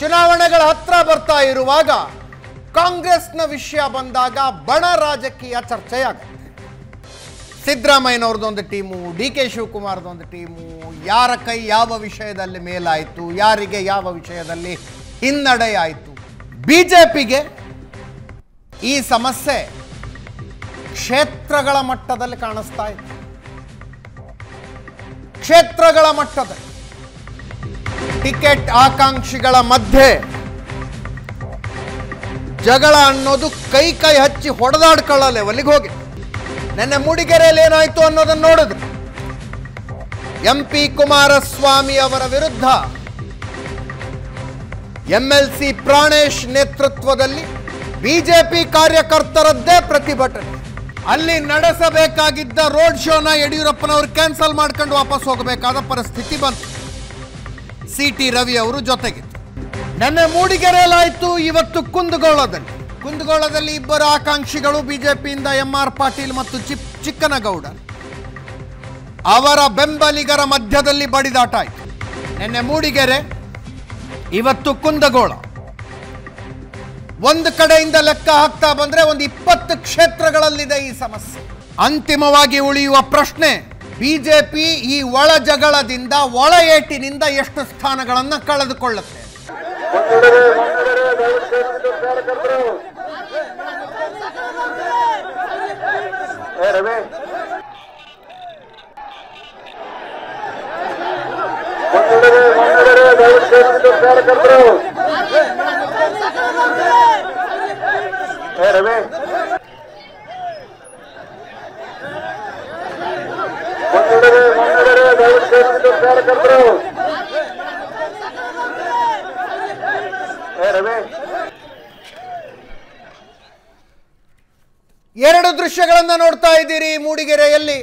ಚುನಾವಣೆಗಳ ಹತ್ರ ಬರ್ತಾ ಇರುವಾಗ ಕಾಂಗ್ರೆಸ್ನ ವಿಷಯ ಬಂದಾಗ ಬಣ ರಾಜಕೀಯ ಚರ್ಚೆಯಾಗುತ್ತೆ ಸಿದ್ದರಾಮಯ್ಯನವ್ರದ್ದೊಂದು ಟೀಮು ಡಿ ಕೆ ಶಿವಕುಮಾರ್ದೊಂದು ಟೀಮು ಯಾರ ಕೈ ಯಾವ ವಿಷಯದಲ್ಲಿ ಮೇಲಾಯಿತು ಯಾರಿಗೆ ಯಾವ ವಿಷಯದಲ್ಲಿ ಹಿನ್ನಡೆಯಾಯಿತು ಬಿ ಜೆ ಪಿಗೆ ಈ ಸಮಸ್ಯೆ ಕ್ಷೇತ್ರಗಳ ಮಟ್ಟದಲ್ಲಿ ಕಾಣಿಸ್ತಾ ಇದೆ ಕ್ಷೇತ್ರಗಳ ಮಟ್ಟದಲ್ಲಿ ಟಿಕೆಟ್ ಆಕಾಂಕ್ಷಿಗಳ ಮಧ್ಯೆ ಜಗಳ ಅನ್ನೋದು ಕೈ ಕೈ ಹಚ್ಚಿ ಹೊಡೆದಾಡ್ಕೊಳ್ಳೋ ಲೆವೆಲ್ಗೆ ಹೋಗಿ ನೆನ್ನೆ ಮೂಡಿಗೆರೆಯಲ್ಲಿ ಏನಾಯ್ತು ಅನ್ನೋದನ್ನು ನೋಡಿದ್ರು ಎಂ ಪಿ ಕುಮಾರಸ್ವಾಮಿ ಅವರ ವಿರುದ್ಧ ಎಂಎಲ್ಸಿ ಪ್ರಾಣೇಶ್ ನೇತೃತ್ವದಲ್ಲಿ ಬಿಜೆಪಿ ಕಾರ್ಯಕರ್ತರದ್ದೇ ಪ್ರತಿಭಟನೆ ಅಲ್ಲಿ ನಡೆಸಬೇಕಾಗಿದ್ದ ರೋಡ್ ಶೋನ ಯಡಿಯೂರಪ್ಪನವರು ಕ್ಯಾನ್ಸಲ್ ಮಾಡ್ಕೊಂಡು ವಾಪಸ್ ಹೋಗಬೇಕಾದ ಪರಿಸ್ಥಿತಿ ಬಂತು ಸಿ ಟಿ ರವಿ ಅವರು ಜೊತೆಗಿತ್ತು ನೆನ್ನೆ ಮೂಡಿಗೆರೆಯಲ್ಲಾಯಿತು ಇವತ್ತು ಕುಂದಗೋಳದಲ್ಲಿ ಕುಂದಗೋಳದಲ್ಲಿ ಇಬ್ಬರು ಆಕಾಂಕ್ಷಿಗಳು ಬಿಜೆಪಿಯಿಂದ ಎಂ ಆರ್ ಪಾಟೀಲ್ ಮತ್ತು ಚಿಪ್ ಚಿಕ್ಕನಗೌಡ ಅವರ ಬೆಂಬಲಿಗರ ಮಧ್ಯದಲ್ಲಿ ಬಡಿದಾಟ ಆಯಿತು ನಿನ್ನೆ ಮೂಡಿಗೆರೆ ಇವತ್ತು ಕುಂದಗೋಳ ಒಂದು ಕಡೆಯಿಂದ ಲೆಕ್ಕ ಹಾಕ್ತಾ ಬಂದರೆ ಒಂದು ಇಪ್ಪತ್ತು ಕ್ಷೇತ್ರಗಳಲ್ಲಿದೆ ಈ ಸಮಸ್ಯೆ ಅಂತಿಮವಾಗಿ ಉಳಿಯುವ ಪ್ರಶ್ನೆ ಬಿಜೆಪಿ ಈ ಒಳ ಜಗಳದಿಂದ ಒಳ ಏಟಿನಿಂದ ಎಷ್ಟು ಸ್ಥಾನಗಳನ್ನು ಕಳೆದುಕೊಳ್ಳುತ್ತೆ ಎರಡು ದೃಶ್ಯಗಳನ್ನು ನೋಡ್ತಾ ಇದ್ದೀರಿ ಮೂಡಿಗೆರೆಯಲ್ಲಿ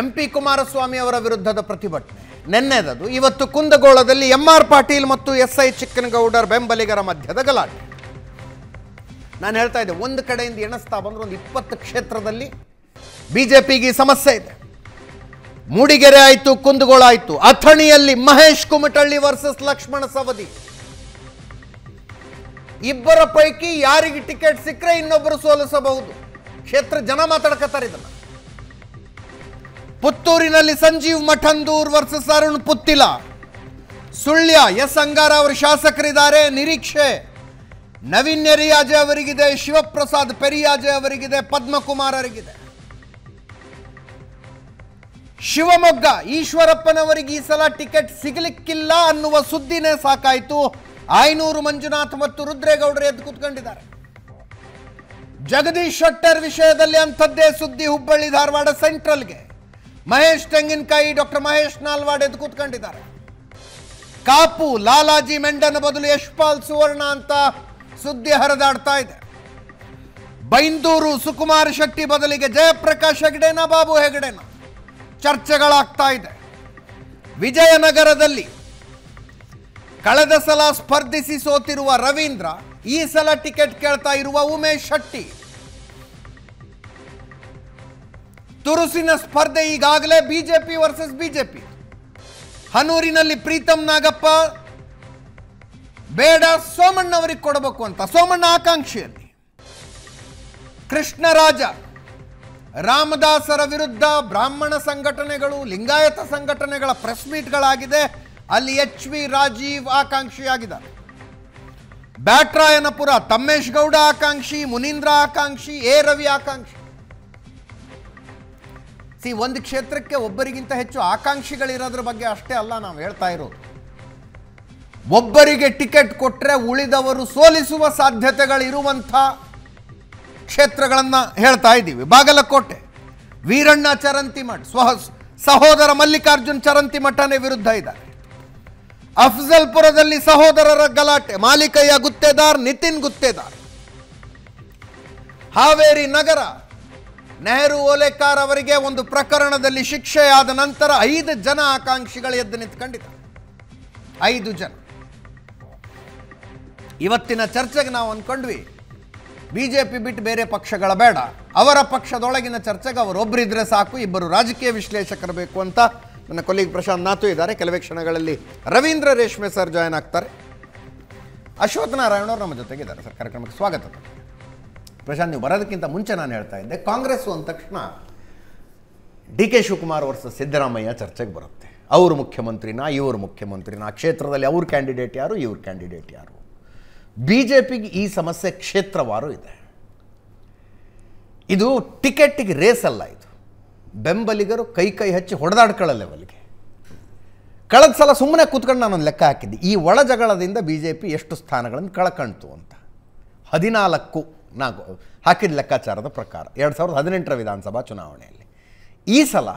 ಎಂ ಪಿ ಕುಮಾರಸ್ವಾಮಿ ಅವರ ವಿರುದ್ಧದ ಪ್ರತಿಭಟನೆ ನೆನ್ನೆದದು ಇವತ್ತು ಕುಂದಗೋಳದಲ್ಲಿ ಎಂ ಆರ್ ಪಾಟೀಲ್ ಮತ್ತು ಎಸ್ ಐ ಚಿಕ್ಕನಗೌಡರ್ ಬೆಂಬಲಿಗರ ಮಧ್ಯದ ಗಲಾಟೆ ನಾನು ಹೇಳ್ತಾ ಇದ್ದೆ ಒಂದು ಕಡೆಯಿಂದ ಎಣಿಸ್ತಾ ಬಂದ್ರೆ ಒಂದು ಇಪ್ಪತ್ತು ಕ್ಷೇತ್ರದಲ್ಲಿ ಬಿಜೆಪಿಗೆ ಸಮಸ್ಯೆ ಇದೆ ಮೂಡಿಗೆರೆ ಆಯಿತು ಕುಂದಗೋಳ ಆಯಿತು ಅಥಣಿಯಲ್ಲಿ ಮಹೇಶ್ ಕುಮಟಳ್ಳಿ ವರ್ಸಸ್ ಲಕ್ಷ್ಮಣ ಸವದಿ ಇಬ್ಬರ ಪೈಕಿ ಯಾರಿಗೆ ಟಿಕೆಟ್ ಸಿಕ್ಕರೆ ಇನ್ನೊಬ್ಬರು ಸೋಲಿಸಬಹುದು ಕ್ಷೇತ್ರ ಜನ ಮಾತಾಡ್ಕತ್ತಾರೆ ಇದನ್ನ ಪುತ್ತೂರಿನಲ್ಲಿ ಸಂಜೀವ್ ಮಠಂದೂರ್ ವರ್ಸಸ್ ಅರುಣ್ ಪುತ್ತಿಲ ಸುಳ್ಯ ಎಸ್ ಅಂಗಾರ ಅವರು ಶಾಸಕರಿದ್ದಾರೆ ನಿರೀಕ್ಷೆ ನವೀನ್ ನೆರಿಯಾಜೆ ಅವರಿಗಿದೆ ಶಿವಪ್ರಸಾದ್ ಪೆರಿಯಾಜೆ ಅವರಿಗಿದೆ ಪದ್ಮಕುಮಾರ್ ಅವರಿಗಿದೆ ಶಿವಮೊಗ್ಗ ಈಶ್ವರಪ್ಪನವರಿಗೆ ಈ ಸಲ ಟಿಕೆಟ್ ಸಿಗಲಿಕ್ಕಿಲ್ಲ ಅನ್ನುವ ಸುದ್ದಿನೇ ಸಾಕಾಯಿತು ಆಯನೂರು ಮಂಜುನಾಥ್ ಮತ್ತು ರುದ್ರೇಗೌಡರು ಎದ್ದು ಕೂತ್ಕೊಂಡಿದ್ದಾರೆ ಜಗದೀಶ್ ಶೆಟ್ಟರ್ ವಿಷಯದಲ್ಲಿ ಅಂಥದ್ದೇ ಸುದ್ದಿ ಹುಬ್ಬಳ್ಳಿ ಧಾರವಾಡ ಸೆಂಟ್ರಲ್ಗೆ ಮಹೇಶ್ ತೆಂಗಿನಕಾಯಿ ಡಾಕ್ಟರ್ ಮಹೇಶ್ ನಾಲ್ವಾಡ್ ಎದ್ದು ಕೂತ್ಕೊಂಡಿದ್ದಾರೆ ಕಾಪು ಲಾಲಾಜಿ ಮೆಂಡನ ಬದಲು ಯಶ್ಪಾಲ್ ಸುವರ್ಣ ಅಂತ ಸುದ್ದಿ ಹರಿದಾಡ್ತಾ ಇದೆ ಬೈಂದೂರು ಸುಕುಮಾರ್ ಶೆಟ್ಟಿ ಬದಲಿಗೆ ಜಯಪ್ರಕಾಶ್ ಹೆಗಡೆನಾ ಬಾಬು ಹೆಗಡೆನಾ ಚರ್ಚೆಗಳಾಗ್ತಾ ಇದೆ ವಿಜಯನಗರದಲ್ಲಿ ಕಳೆದ ಸಲ ಸ್ಪರ್ಧಿಸಿ ಸೋತಿರುವ ರವೀಂದ್ರ ಈ ಸಲ ಟಿಕೆಟ್ ಕೇಳ್ತಾ ಇರುವ ಉಮೇಶ್ ಶೆಟ್ಟಿ ತುರುಸಿನ ಸ್ಪರ್ಧೆ ಈಗಾಗಲೇ ಬಿಜೆಪಿ ವರ್ಸಸ್ ಬಿಜೆಪಿ ಹನೂರಿನಲ್ಲಿ ಪ್ರೀತಂ ನಾಗಪ್ಪ ಬೇಡ ಸೋಮಣ್ಣವರಿಗೆ ಕೊಡಬೇಕು ಅಂತ ಸೋಮಣ್ಣ ಆಕಾಂಕ್ಷೆಯಲ್ಲಿ ಕೃಷ್ಣರಾಜ ರಾಮದಾಸರ ವಿರುದ್ಧ ಬ್ರಾಹ್ಮಣ ಸಂಘಟನೆಗಳು ಲಿಂಗಾಯತ ಸಂಘಟನೆಗಳ ಪ್ರೆಸ್ ಮೀಟ್ಗಳಾಗಿದೆ ಅಲ್ಲಿ ಎಚ್ ವಿ ರಾಜೀವ್ ಆಕಾಂಕ್ಷಿಯಾಗಿದ್ದಾರೆ ಬ್ಯಾಟ್ರಾಯನಪುರ ತಮ್ಮೇಶ್ ಗೌಡ ಆಕಾಂಕ್ಷಿ ಮುನೀಂದ್ರ ಆಕಾಂಕ್ಷಿ ಎ ರವಿ ಆಕಾಂಕ್ಷಿ ಸಿ ಒಂದು ಕ್ಷೇತ್ರಕ್ಕೆ ಒಬ್ಬರಿಗಿಂತ ಹೆಚ್ಚು ಆಕಾಂಕ್ಷಿಗಳಿರೋದ್ರ ಬಗ್ಗೆ ಅಷ್ಟೇ ಅಲ್ಲ ನಾವು ಹೇಳ್ತಾ ಇರೋದು ಒಬ್ಬರಿಗೆ ಟಿಕೆಟ್ ಕೊಟ್ಟರೆ ಉಳಿದವರು ಸೋಲಿಸುವ ಸಾಧ್ಯತೆಗಳಿರುವಂಥ ಕ್ಷೇತ್ರಗಳನ್ನು ಹೇಳ್ತಾ ಇದ್ದೀವಿ ಬಾಗಲಕೋಟೆ ವೀರಣ್ಣ ಚರಂತಿಮಠ್ ಸ್ವಹ ಸಹೋದರ ಮಲ್ಲಿಕಾರ್ಜುನ್ ಚರಂತಿಮಠನೇ ವಿರುದ್ಧ ಇದ್ದಾರೆ ಅಫ್ಜಲ್ಪುರದಲ್ಲಿ ಸಹೋದರರ ಗಲಾಟೆ ಮಾಲಿಕಯ್ಯ ಗುತ್ತೇದಾರ್ ನಿತಿನ್ ಗುತ್ತೇದಾರ್ ಹಾವೇರಿ ನಗರ ನೆಹರು ಓಲೇಕಾರ್ ಅವರಿಗೆ ಒಂದು ಪ್ರಕರಣದಲ್ಲಿ ಶಿಕ್ಷೆಯಾದ ನಂತರ ಐದು ಜನ ಆಕಾಂಕ್ಷಿಗಳು ಎದ್ದು ನಿಂತ್ಕೊಂಡಿದ್ದಾರೆ ಐದು ಜನ ಇವತ್ತಿನ ಚರ್ಚೆಗೆ ನಾವು ಅಂದ್ಕೊಂಡ್ವಿ ಬಿ ಜೆ ಪಿ ಬಿಟ್ಟು ಬೇರೆ ಪಕ್ಷಗಳ ಬೇಡ ಅವರ ಪಕ್ಷದೊಳಗಿನ ಚರ್ಚೆಗೆ ಒಬ್ಬರಿದ್ರೆ ಸಾಕು ಇಬ್ಬರು ರಾಜಕೀಯ ವಿಶ್ಲೇಷಕರು ಬೇಕು ಅಂತ ನನ್ನ ಕೊಲ್ಲಿಗ್ ಪ್ರಶಾಂತ್ ನಾಥು ಇದ್ದಾರೆ ಕೆಲವೇ ಕ್ಷಣಗಳಲ್ಲಿ ರವೀಂದ್ರ ರೇಷ್ಮೆ ಸರ್ ಜಾಯ್ನ್ ಆಗ್ತಾರೆ ಅಶ್ವಥ್ ನಾರಾಯಣ ಅವರು ನಮ್ಮ ಜೊತೆಗಿದ್ದಾರೆ ಸರ್ ಕಾರ್ಯಕ್ರಮಕ್ಕೆ ಸ್ವಾಗತ ಪ್ರಶಾಂತ್ ನೀವು ಬರೋದಕ್ಕಿಂತ ಮುಂಚೆ ನಾನು ಹೇಳ್ತಾ ಇದ್ದೆ ಕಾಂಗ್ರೆಸ್ಸು ಅಂದ ತಕ್ಷಣ D K Shivakumar versus Siddaramaiah ಚರ್ಚೆಗೆ ಬರುತ್ತೆ ಅವರು ಮುಖ್ಯಮಂತ್ರಿನಾ ಇವರು ಮುಖ್ಯಮಂತ್ರಿನಾ ಕ್ಷೇತ್ರದಲ್ಲಿ ಅವ್ರ ಕ್ಯಾಂಡಿಡೇಟ್ ಯಾರು ಇವ್ರ ಕ್ಯಾಂಡಿಡೇಟ್ ಯಾರು ಬಿ ಜೆ ಪಿಗೆ ಈ ಸಮಸ್ಯೆ ಕ್ಷೇತ್ರವಾರು ಇದೆ ಇದು ಟಿಕೆಟಿಗೆ ರೇಸ್ ಅಲ್ಲ ಇದು ಬೆಂಬಲಿಗರು ಕೈ ಕೈ ಹಚ್ಚಿ ಹೊಡೆದಾಡ್ಕೊಳ್ಳೋ ಲೆವೆಲ್ಗೆ ಕಳೆದ ಸಲ ಸುಮ್ಮನೆ ಕೂತ್ಕೊಂಡು ನಾನೊಂದು ಲೆಕ್ಕ ಹಾಕಿದ್ದೆ ಈ ಒಳ ಜಗಳದಿಂದ ಬಿ ಜೆ ಪಿ ಎಷ್ಟು ಸ್ಥಾನಗಳನ್ನು ಕಳ್ಕೊಳ್ತು ಅಂತ ಹದಿನಾಲ್ಕು ನಾಲ್ಕು ಹಾಕಿದ ಲೆಕ್ಕಾಚಾರದ ಪ್ರಕಾರ ಎರಡು ಸಾವಿರದ ಹದಿನೆಂಟರ ವಿಧಾನಸಭಾ ಚುನಾವಣೆಯಲ್ಲಿ ಈ ಸಲ